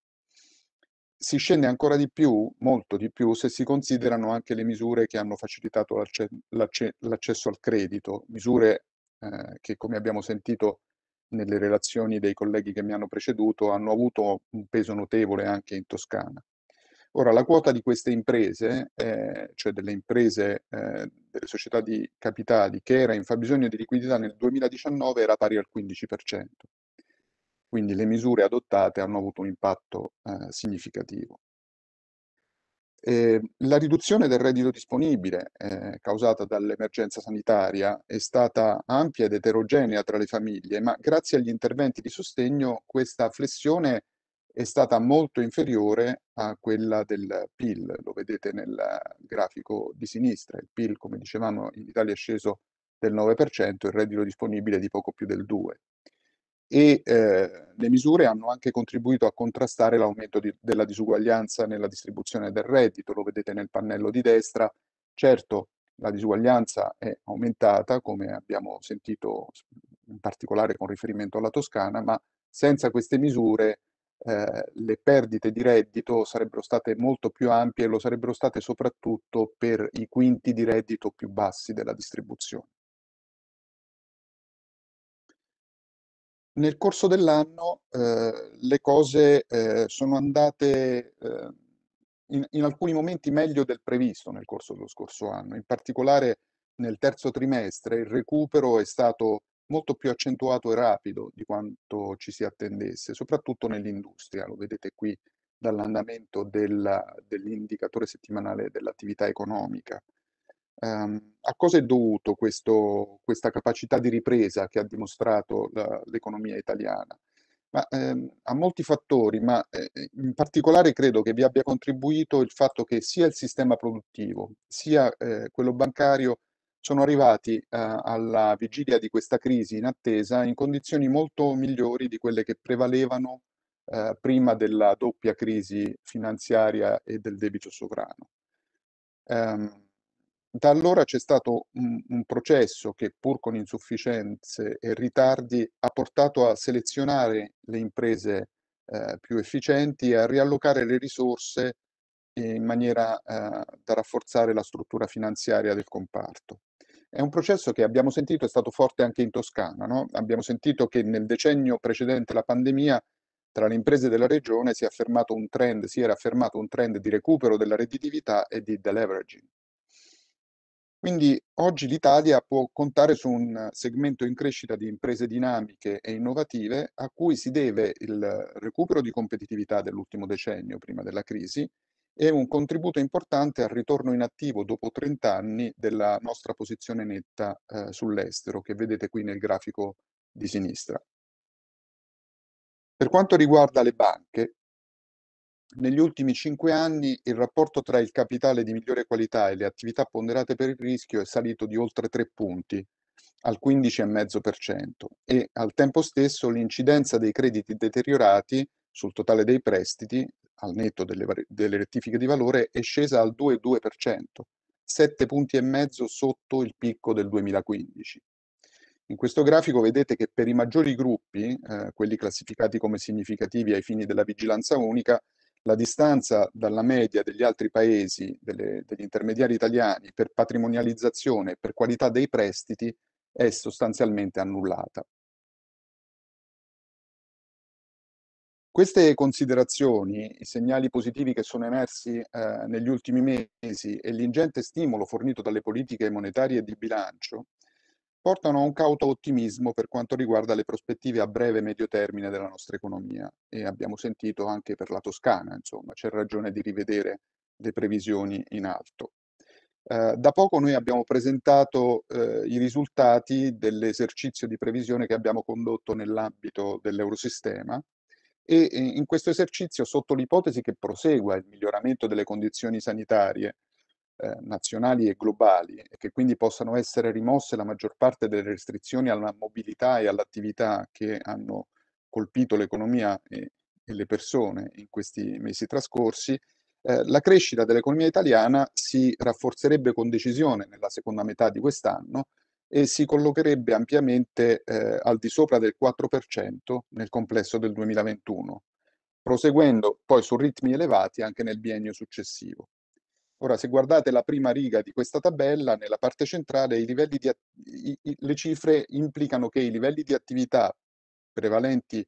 Si scende ancora di più, molto di più, se si considerano anche le misure che hanno facilitato l'accesso al credito, misure eh, che come abbiamo sentito nelle relazioni dei colleghi che mi hanno preceduto, hanno avuto un peso notevole anche in Toscana. Ora, la quota di queste imprese, eh, cioè delle imprese, eh, delle società di capitali, che era in fabbisogno di liquidità nel 2019 era pari al 15%. Quindi le misure adottate hanno avuto un impatto eh, significativo. Eh, la riduzione del reddito disponibile eh, causata dall'emergenza sanitaria è stata ampia ed eterogenea tra le famiglie, ma grazie agli interventi di sostegno questa flessione è stata molto inferiore a quella del PIL, lo vedete nel grafico di sinistra, il PIL come dicevamo in Italia è sceso del 9%, il reddito disponibile di poco più del 2% e eh, le misure hanno anche contribuito a contrastare l'aumento di, della disuguaglianza nella distribuzione del reddito, lo vedete nel pannello di destra. Certo, la disuguaglianza è aumentata, come abbiamo sentito in particolare con riferimento alla Toscana, ma senza queste misure eh, le perdite di reddito sarebbero state molto più ampie e lo sarebbero state soprattutto per i quinti di reddito più bassi della distribuzione. Nel corso dell'anno eh, le cose eh, sono andate eh, in, in, alcuni momenti meglio del previsto nel corso dello scorso anno, in particolare nel terzo trimestre il recupero è stato molto più accentuato e rapido di quanto ci si attendesse, soprattutto nell'industria, lo vedete qui dall'andamento dell'indicatore settimanale dell'attività economica. Um, a cosa è dovuto questo, questa capacità di ripresa che ha dimostrato la, l'economia italiana? Ma, ehm, a molti fattori, ma eh, eh, in particolare credo che vi abbia contribuito il fatto che sia il sistema produttivo sia eh, quello bancario sono arrivati eh, alla vigilia di questa crisi in attesa in condizioni molto migliori di quelle che prevalevano eh, prima della doppia crisi finanziaria e del debito sovrano. Um, da allora c'è stato un, un processo che, pur con insufficienze e ritardi, ha portato a selezionare le imprese eh, più efficienti e a riallocare le risorse in maniera eh, da rafforzare la struttura finanziaria del comparto. È un processo che abbiamo sentito è stato forte anche in Toscana. No? Abbiamo sentito che nel decennio precedente la pandemia tra le imprese della regione si, trend, si era affermato un trend di recupero della redditività e di deleveraging. Quindi oggi l'Italia può contare su un segmento in crescita di imprese dinamiche e innovative a cui si deve il recupero di competitività dell'ultimo decennio prima della crisi e un contributo importante al ritorno in attivo dopo 30 anni della nostra posizione netta eh, sull'estero che vedete qui nel grafico di sinistra. Per quanto riguarda le banche, negli ultimi cinque anni il rapporto tra il capitale di migliore qualità e le attività ponderate per il rischio è salito di oltre tre punti al 15,5% e al tempo stesso l'incidenza dei crediti deteriorati sul totale dei prestiti, al netto delle, delle rettifiche di valore, è scesa al 2,2%, 7 punti e mezzo sotto il picco del 2015. In questo grafico vedete che per i maggiori gruppi, eh, quelli classificati come significativi ai fini della vigilanza unica, la distanza dalla media degli altri paesi, delle, degli intermediari italiani, per patrimonializzazione e per qualità dei prestiti è sostanzialmente annullata. Queste considerazioni, i segnali positivi che sono emersi eh, negli ultimi mesi e l'ingente stimolo fornito dalle politiche monetarie e di bilancio portano a un cauto ottimismo per quanto riguarda le prospettive a breve e medio termine della nostra economia e abbiamo sentito anche per la Toscana, insomma, c'è ragione di rivedere le previsioni in alto. Eh, da poco noi abbiamo presentato eh, i risultati dell'esercizio di previsione che abbiamo condotto nell'ambito dell'Eurosistema e in questo esercizio, sotto l'ipotesi che prosegua il miglioramento delle condizioni sanitarie eh, nazionali e globali e che quindi possano essere rimosse la maggior parte delle restrizioni alla mobilità e all'attività che hanno colpito l'economia e, e le persone in questi mesi trascorsi, eh, la crescita dell'economia italiana si rafforzerebbe con decisione nella seconda metà di quest'anno e si collocherebbe ampiamente eh, al di sopra del 4% nel complesso del 2021, proseguendo poi su ritmi elevati anche nel biennio successivo. Ora, se guardate la prima riga di questa tabella, nella parte centrale di, i, i, le cifre implicano che i livelli di attività prevalenti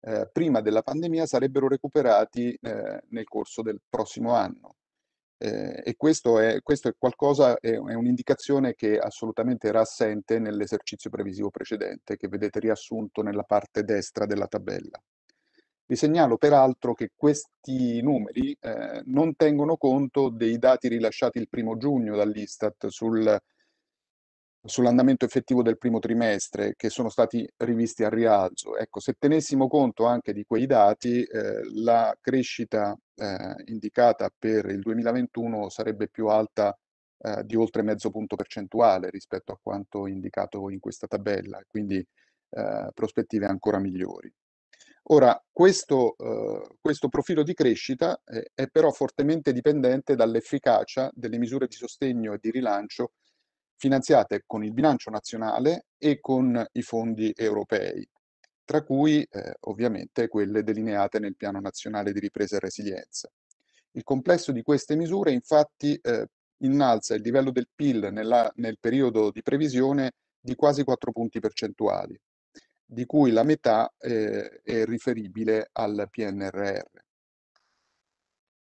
eh, prima della pandemia sarebbero recuperati eh, nel corso del prossimo anno. Eh, e questo è, questo è qualcosa, è, è un'indicazione che assolutamente era assente nell'esercizio previsivo precedente, che vedete riassunto nella parte destra della tabella. Vi segnalo peraltro che questi numeri eh, non tengono conto dei dati rilasciati il primo giugno dall'Istat sul, sull'andamento effettivo del primo trimestre che sono stati rivisti al rialzo. Ecco, se tenessimo conto anche di quei dati, eh, la crescita eh, indicata per il 2021 sarebbe più alta eh, di oltre mezzo punto percentuale rispetto a quanto indicato in questa tabella, quindi eh, prospettive ancora migliori. Ora, questo, eh, questo profilo di crescita eh, è però fortemente dipendente dall'efficacia delle misure di sostegno e di rilancio finanziate con il bilancio nazionale e con i fondi europei, tra cui eh, ovviamente quelle delineate nel Piano Nazionale di Ripresa e Resilienza. Il complesso di queste misure infatti eh, innalza il livello del PIL nella, nel periodo di previsione di quasi 4 punti percentuali, di cui la metà eh, è riferibile al PNRR.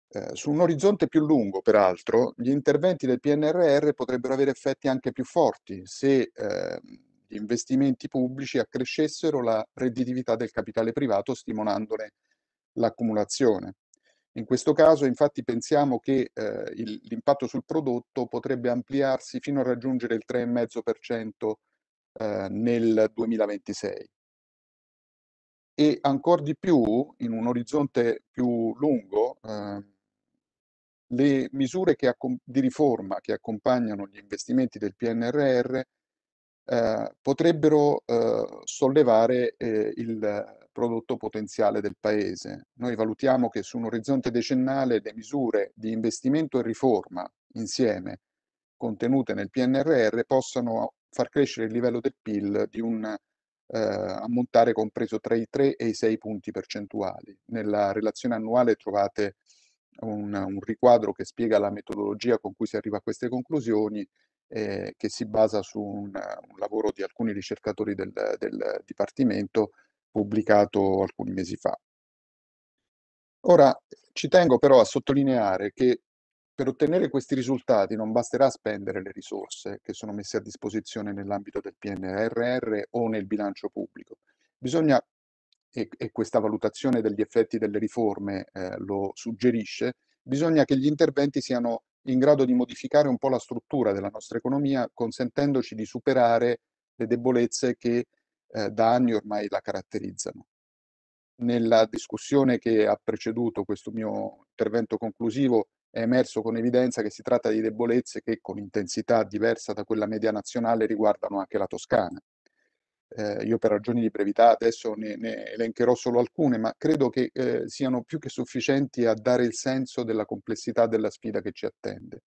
Eh, su un orizzonte più lungo, peraltro, gli interventi del PNRR potrebbero avere effetti anche più forti se eh, gli investimenti pubblici accrescessero la redditività del capitale privato stimolandone l'accumulazione. In questo caso infatti pensiamo che eh, il, l'impatto sul prodotto potrebbe ampliarsi fino a raggiungere il 3,5% eh, nel 2026 e ancora di più, in un orizzonte più lungo, eh, le misure di riforma che accompagnano gli investimenti del PNRR eh, potrebbero eh, sollevare eh, il prodotto potenziale del Paese. Noi valutiamo che su un orizzonte decennale le misure di investimento e riforma insieme contenute nel PNRR possano far crescere il livello del PIL di un eh, ammontare compreso tra i 3 e i 6 punti percentuali. Nella relazione annuale trovate un, un riquadro che spiega la metodologia con cui si arriva a queste conclusioni eh, che si basa su un, un lavoro di alcuni ricercatori del, del, Dipartimento pubblicato alcuni mesi fa. Ora ci tengo però a sottolineare che per ottenere questi risultati non basterà spendere le risorse che sono messe a disposizione nell'ambito del PNRR o nel bilancio pubblico. Bisogna, e, e questa valutazione degli effetti delle riforme eh, lo suggerisce, bisogna che gli interventi siano in grado di modificare un po' la struttura della nostra economia, consentendoci di superare le debolezze che eh, da anni ormai la caratterizzano nella discussione che ha preceduto questo mio intervento conclusivo è emerso con evidenza che si tratta di debolezze che con intensità diversa da quella media nazionale riguardano anche la Toscana. Eh, io per ragioni di brevità adesso ne, ne elencherò solo alcune, ma credo che eh, siano più che sufficienti a dare il senso della complessità della sfida che ci attende.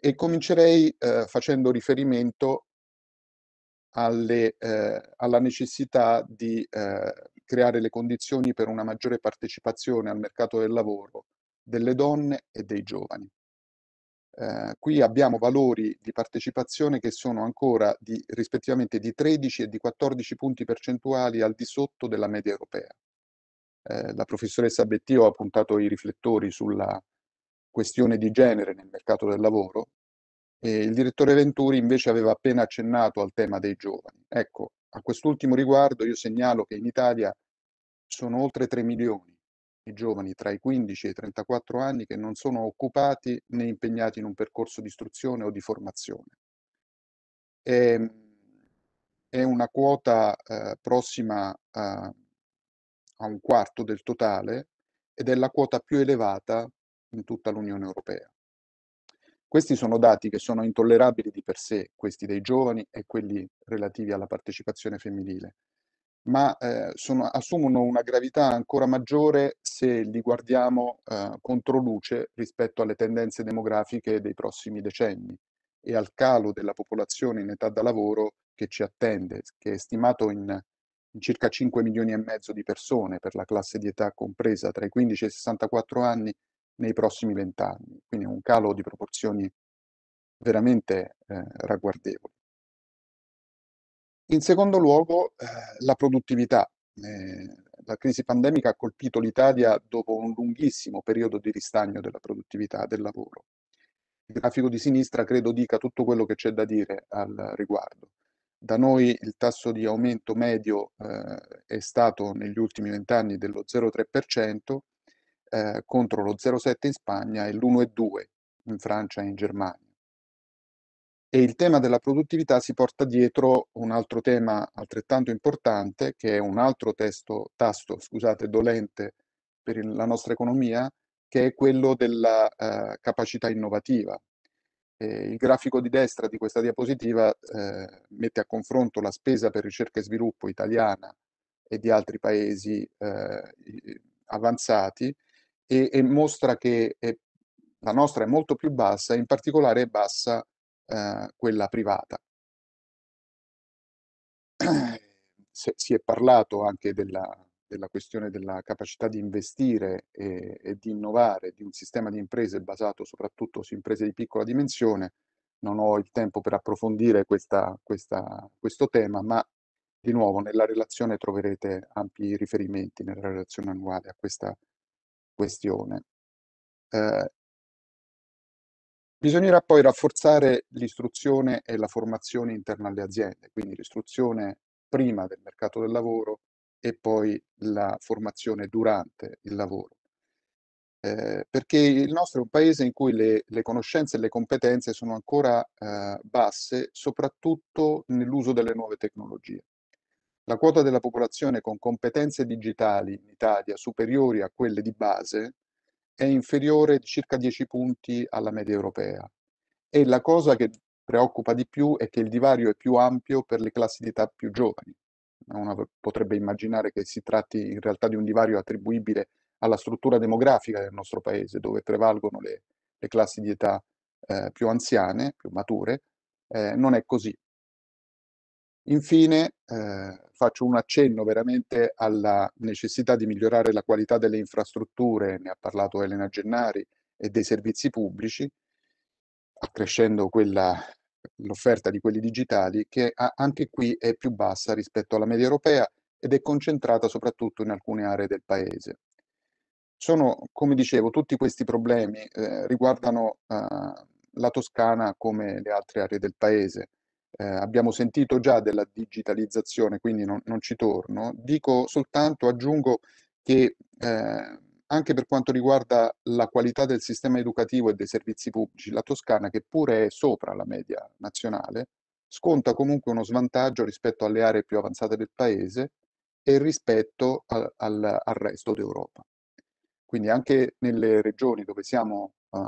E comincerei eh, facendo riferimento alle, eh, alla necessità di eh, creare le condizioni per una maggiore partecipazione al mercato del lavoro delle donne e dei giovani. Eh, qui abbiamo valori di partecipazione che sono ancora di, rispettivamente di 13 e di 14 punti percentuali al di sotto della media europea. Eh, la professoressa Bettio ha puntato i riflettori sulla questione di genere nel mercato del lavoro e il direttore Venturi invece aveva appena accennato al tema dei giovani. Ecco, a quest'ultimo riguardo io segnalo che in Italia sono oltre 3 milioni i giovani tra i 15 e i 34 anni che non sono occupati né impegnati in un percorso di istruzione o di formazione. È, ehm, è una quota eh, prossima a, a un quarto del totale ed è la quota più elevata in tutta l'Unione Europea. Questi sono dati che sono intollerabili di per sé, questi dei giovani e quelli relativi alla partecipazione femminile, ma eh, sono, assumono una gravità ancora maggiore se li guardiamo eh, controluce rispetto alle tendenze demografiche dei prossimi decenni e al calo della popolazione in età da lavoro che ci attende, che è stimato in, in circa 5 milioni e mezzo di persone per la classe di età compresa tra i 15 e i 64 anni nei prossimi vent'anni, quindi un calo di proporzioni veramente eh, ragguardevoli. In secondo luogo, eh, la produttività. Eh, la crisi pandemica ha colpito l'Italia dopo un lunghissimo periodo di ristagno della produttività del lavoro. Il grafico di sinistra credo dica tutto quello che c'è da dire al riguardo. Da noi il tasso di aumento medio eh, è stato negli ultimi vent'anni dello 0,3% eh, contro lo 0,7% in Spagna e l'1,2% in Francia e in Germania. E il tema della produttività si porta dietro un altro tema altrettanto importante, che è un altro testo, tasto scusate, dolente per il, la nostra economia, che è quello della eh, capacità innovativa. Eh, il grafico di destra di questa diapositiva eh, mette a confronto la spesa per ricerca e sviluppo italiana e di altri paesi eh, avanzati e, e, mostra che è, la nostra è molto più bassa, in particolare è bassa eh, quella privata. Se, si è parlato anche della, della questione della capacità di investire e, e, di innovare di un sistema di imprese basato soprattutto su imprese di piccola dimensione. Non ho il tempo per approfondire questa, questa, questo tema, ma di nuovo nella relazione troverete ampi riferimenti nella relazione annuale a questa questione. Eh, Bisognerà poi rafforzare l'istruzione e la formazione interna alle aziende, quindi l'istruzione prima del mercato del lavoro e poi la formazione durante il lavoro. Eh, perché il nostro è un paese in cui le, le conoscenze e le competenze sono ancora eh, basse, soprattutto nell'uso delle nuove tecnologie. La quota della popolazione con competenze digitali in Italia superiori a quelle di base è inferiore di circa 10 punti alla media europea. E la cosa che preoccupa di più è che il divario è più ampio per le classi di età più giovani. Uno potrebbe immaginare che si tratti in realtà di un divario attribuibile alla struttura demografica del nostro paese, dove prevalgono le, le classi di età eh, più anziane, più mature. Eh, non è così. Infine, eh, faccio un accenno veramente alla necessità di migliorare la qualità delle infrastrutture, ne ha parlato Elena Gennari, e dei servizi pubblici, accrescendo l'offerta di quelli digitali, che ha, anche qui è più bassa rispetto alla media europea ed è concentrata soprattutto in alcune aree del Paese. Sono, come dicevo, tutti questi problemi eh, riguardano eh, la Toscana come le altre aree del Paese eh, abbiamo sentito già della digitalizzazione, quindi non, non ci torno. Dico soltanto, aggiungo che eh, anche per quanto riguarda la qualità del sistema educativo e dei servizi pubblici, la Toscana, che pure è sopra la media nazionale, sconta comunque uno svantaggio rispetto alle aree più avanzate del paese e rispetto al, al, al resto d'Europa. Quindi anche nelle regioni dove siamo uh,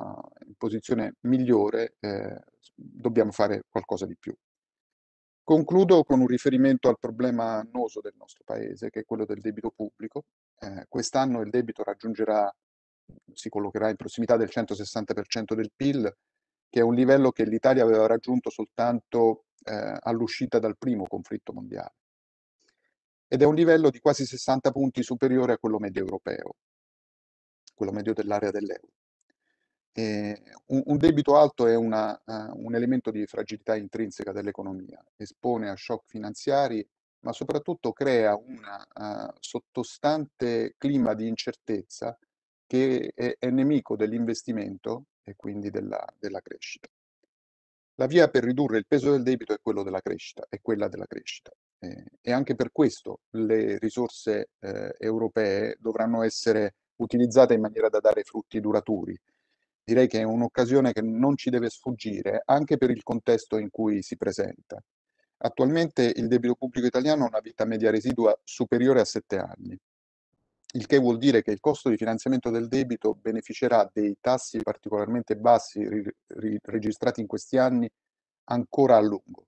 in posizione migliore eh, dobbiamo fare qualcosa di più. Concludo con un riferimento al problema annoso del nostro Paese, che è quello del debito pubblico. Eh, quest'anno il debito raggiungerà, si collocherà in prossimità del 160% del PIL, che è un livello che l'Italia aveva raggiunto soltanto eh, all'uscita dal primo conflitto mondiale. Ed è un livello di quasi 60 punti superiore a quello medio europeo, quello medio dell'area dell'euro. Eh, un, un, debito alto è una, uh, un elemento di fragilità intrinseca dell'economia, espone a shock finanziari, ma soprattutto crea un uh, eh, sottostante clima di incertezza che è, è nemico dell'investimento e quindi della, della, crescita. La via per ridurre il peso del debito è, della crescita, è quella della crescita. Eh, e anche per questo le risorse eh, europee dovranno essere utilizzate in maniera da dare frutti duraturi direi che è un'occasione che non ci deve sfuggire, anche per il contesto in cui si presenta. Attualmente il debito pubblico italiano ha una vita media residua superiore a 7 anni, il che vuol dire che il costo di finanziamento del debito beneficerà dei tassi particolarmente bassi ri- ri- registrati in questi anni ancora a lungo.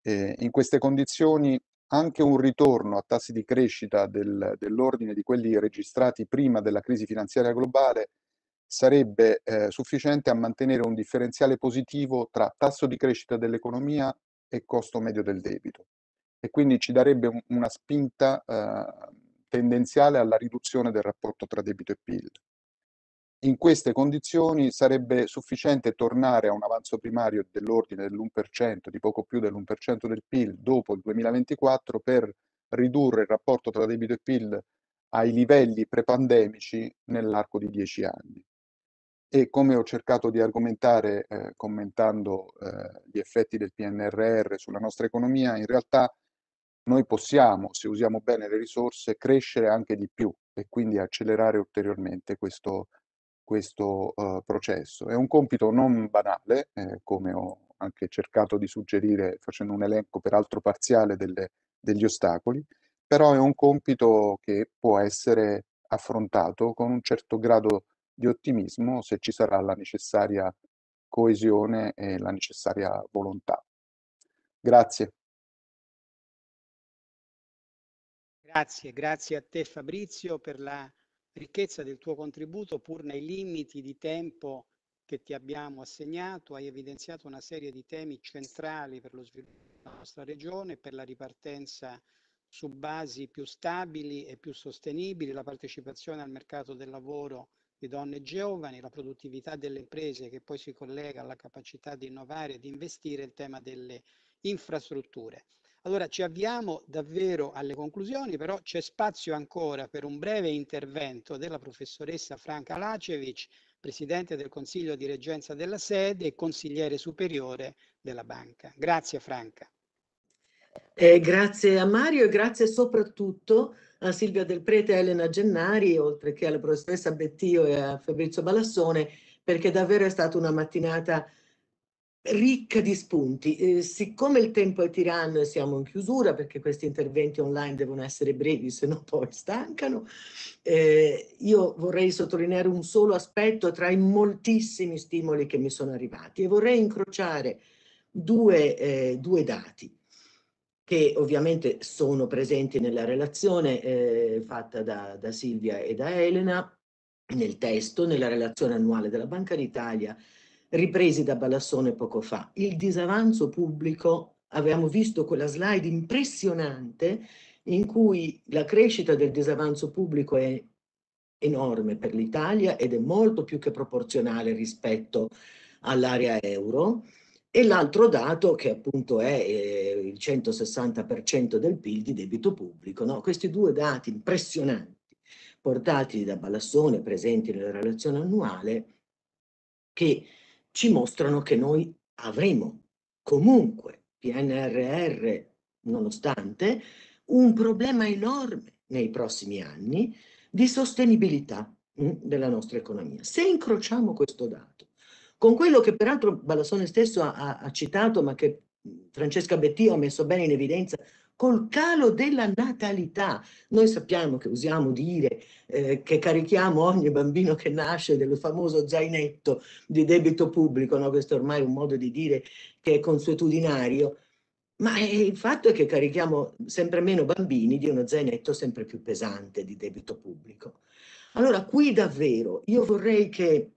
Eh, in queste condizioni anche un ritorno a tassi di crescita del, dell'ordine di quelli registrati prima della crisi finanziaria globale sarebbe eh, sufficiente a mantenere un differenziale positivo tra tasso di crescita dell'economia e costo medio del debito e quindi ci darebbe un, una spinta eh, tendenziale alla riduzione del rapporto tra debito e PIL. In queste condizioni sarebbe sufficiente tornare a un avanzo primario dell'ordine dell'1%, di poco più dell'1% del PIL dopo il 2024 per ridurre il rapporto tra debito e PIL ai livelli prepandemici nell'arco di 10 anni e come ho cercato di argomentare eh, commentando eh, gli effetti del PNRR sulla nostra economia, in realtà noi possiamo, se usiamo bene le risorse, crescere anche di più e quindi accelerare ulteriormente questo, questo eh, processo. È un compito non banale, eh, come ho anche cercato di suggerire facendo un elenco peraltro parziale delle, degli ostacoli, però è un compito che può essere affrontato con un certo grado di di ottimismo se ci sarà la necessaria coesione e la necessaria volontà. Grazie. Grazie, grazie a te Fabrizio per la ricchezza del tuo contributo, pur nei limiti di tempo che ti abbiamo assegnato, hai evidenziato una serie di temi centrali per lo sviluppo della nostra regione, per la ripartenza su basi più stabili e più sostenibili, la partecipazione al mercato del lavoro di donne giovani, la produttività delle imprese che poi si collega alla capacità di innovare e di investire, il tema delle infrastrutture. Allora ci avviamo davvero alle conclusioni, però c'è spazio ancora per un breve intervento della professoressa Franca Lacevic, presidente del Consiglio di Reggenza della Sede e consigliere superiore della banca. Grazie Franca. Eh, grazie a Mario e grazie soprattutto a a Silvia Del Prete e Elena Gennari, oltre che alla professoressa Bettio e a Fabrizio Balassone, perché davvero è stata una mattinata ricca di spunti. Eh, siccome il tempo è tiranno e siamo in chiusura, perché questi interventi online devono essere brevi, se no poi stancano, eh, io vorrei sottolineare un solo aspetto tra i moltissimi stimoli che mi sono arrivati e vorrei incrociare due, eh, due dati che ovviamente sono presenti nella relazione eh, fatta da, da, Silvia e da Elena, nel testo, nella relazione annuale della Banca d'Italia, ripresi da Ballassone poco fa. Il disavanzo pubblico, avevamo visto quella slide impressionante in cui la crescita del disavanzo pubblico è enorme per l'Italia ed è molto più che proporzionale rispetto all'area euro, e l'altro dato, che appunto è eh, il 160% del PIL di debito pubblico, no? questi due dati impressionanti portati da Balassone, presenti nella relazione annuale, che ci mostrano che noi avremo comunque PNRR, nonostante, un problema enorme nei prossimi anni di sostenibilità mm, della nostra economia. Se incrociamo questo dato con quello che peraltro Ballassone stesso ha, ha citato, ma che Francesca Bettio ha messo bene in evidenza, col calo della natalità. Noi sappiamo che usiamo dire eh, che carichiamo ogni bambino che nasce del famoso zainetto di debito pubblico, no? questo è ormai un modo di dire che è consuetudinario, ma il fatto è che carichiamo sempre meno bambini di uno zainetto sempre più pesante di debito pubblico. Allora qui davvero io vorrei che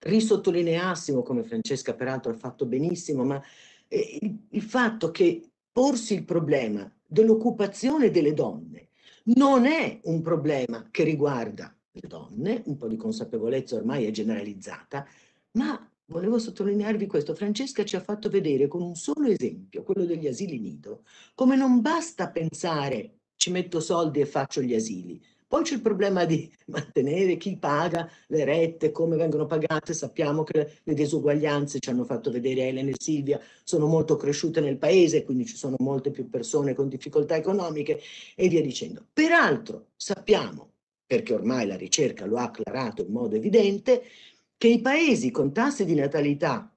risottolineassimo, come Francesca peraltro ha fatto benissimo, ma eh, il, il fatto che porsi il problema dell'occupazione delle donne non è un problema che riguarda le donne, un po' di consapevolezza ormai è generalizzata, ma volevo sottolinearvi questo, Francesca ci ha fatto vedere con un solo esempio, quello degli asili nido, come non basta pensare ci metto soldi e faccio gli asili, poi c'è il problema di mantenere chi paga le rette, come vengono pagate. Sappiamo che le disuguaglianze, ci hanno fatto vedere Elena e Silvia, sono molto cresciute nel paese, quindi ci sono molte più persone con difficoltà economiche e via dicendo. Peraltro sappiamo, perché ormai la ricerca lo ha acclarato in modo evidente, che i paesi con tassi di natalità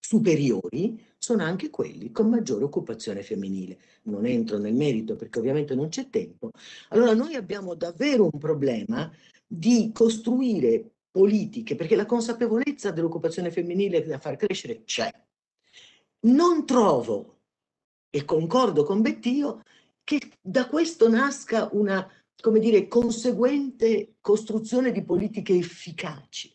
superiori sono anche quelli con maggiore occupazione femminile. Non entro nel merito perché ovviamente non c'è tempo. Allora noi abbiamo davvero un problema di costruire politiche, perché la consapevolezza dell'occupazione femminile da far crescere c'è. Non trovo, e concordo con Bettio, che da questo nasca una, come dire, conseguente costruzione di politiche efficaci.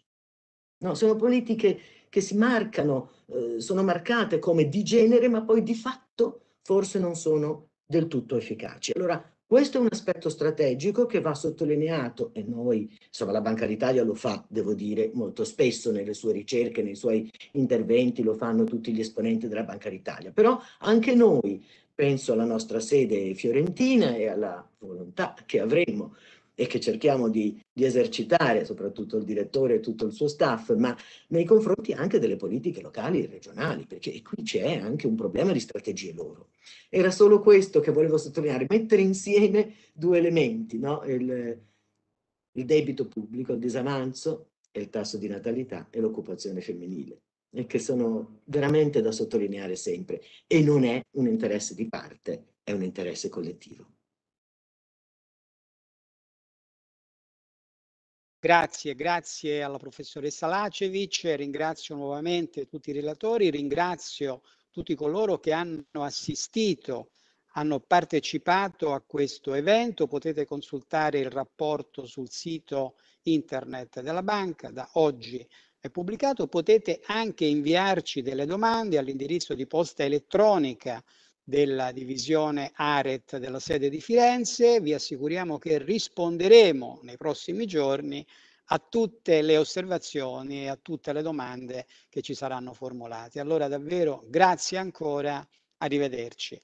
No, sono politiche che si marcano eh, sono marcate come di genere, ma poi di fatto forse non sono del tutto efficaci. Allora, questo è un aspetto strategico che va sottolineato e noi, insomma, la Banca d'Italia lo fa, devo dire, molto spesso nelle sue ricerche, nei suoi interventi, lo fanno tutti gli esponenti della Banca d'Italia. Però anche noi, penso alla nostra sede fiorentina e alla volontà che avremo e che cerchiamo di, di esercitare, soprattutto il direttore e tutto il suo staff, ma nei confronti anche delle politiche locali e regionali, perché qui c'è anche un problema di strategie loro. Era solo questo che volevo sottolineare, mettere insieme due elementi, no? il, il debito pubblico, il disavanzo e il tasso di natalità e l'occupazione femminile che sono veramente da sottolineare sempre e non è un interesse di parte, è un interesse collettivo. Grazie, grazie alla professoressa Lacevic, ringrazio nuovamente tutti i relatori, ringrazio tutti coloro che hanno assistito, hanno partecipato a questo evento. Potete consultare il rapporto sul sito internet della banca, da oggi è pubblicato. Potete anche inviarci delle domande all'indirizzo di posta elettronica della divisione ARET della sede di Firenze, vi assicuriamo che risponderemo nei prossimi giorni a tutte le osservazioni e a tutte le domande che ci saranno formulate. Allora davvero grazie ancora, arrivederci.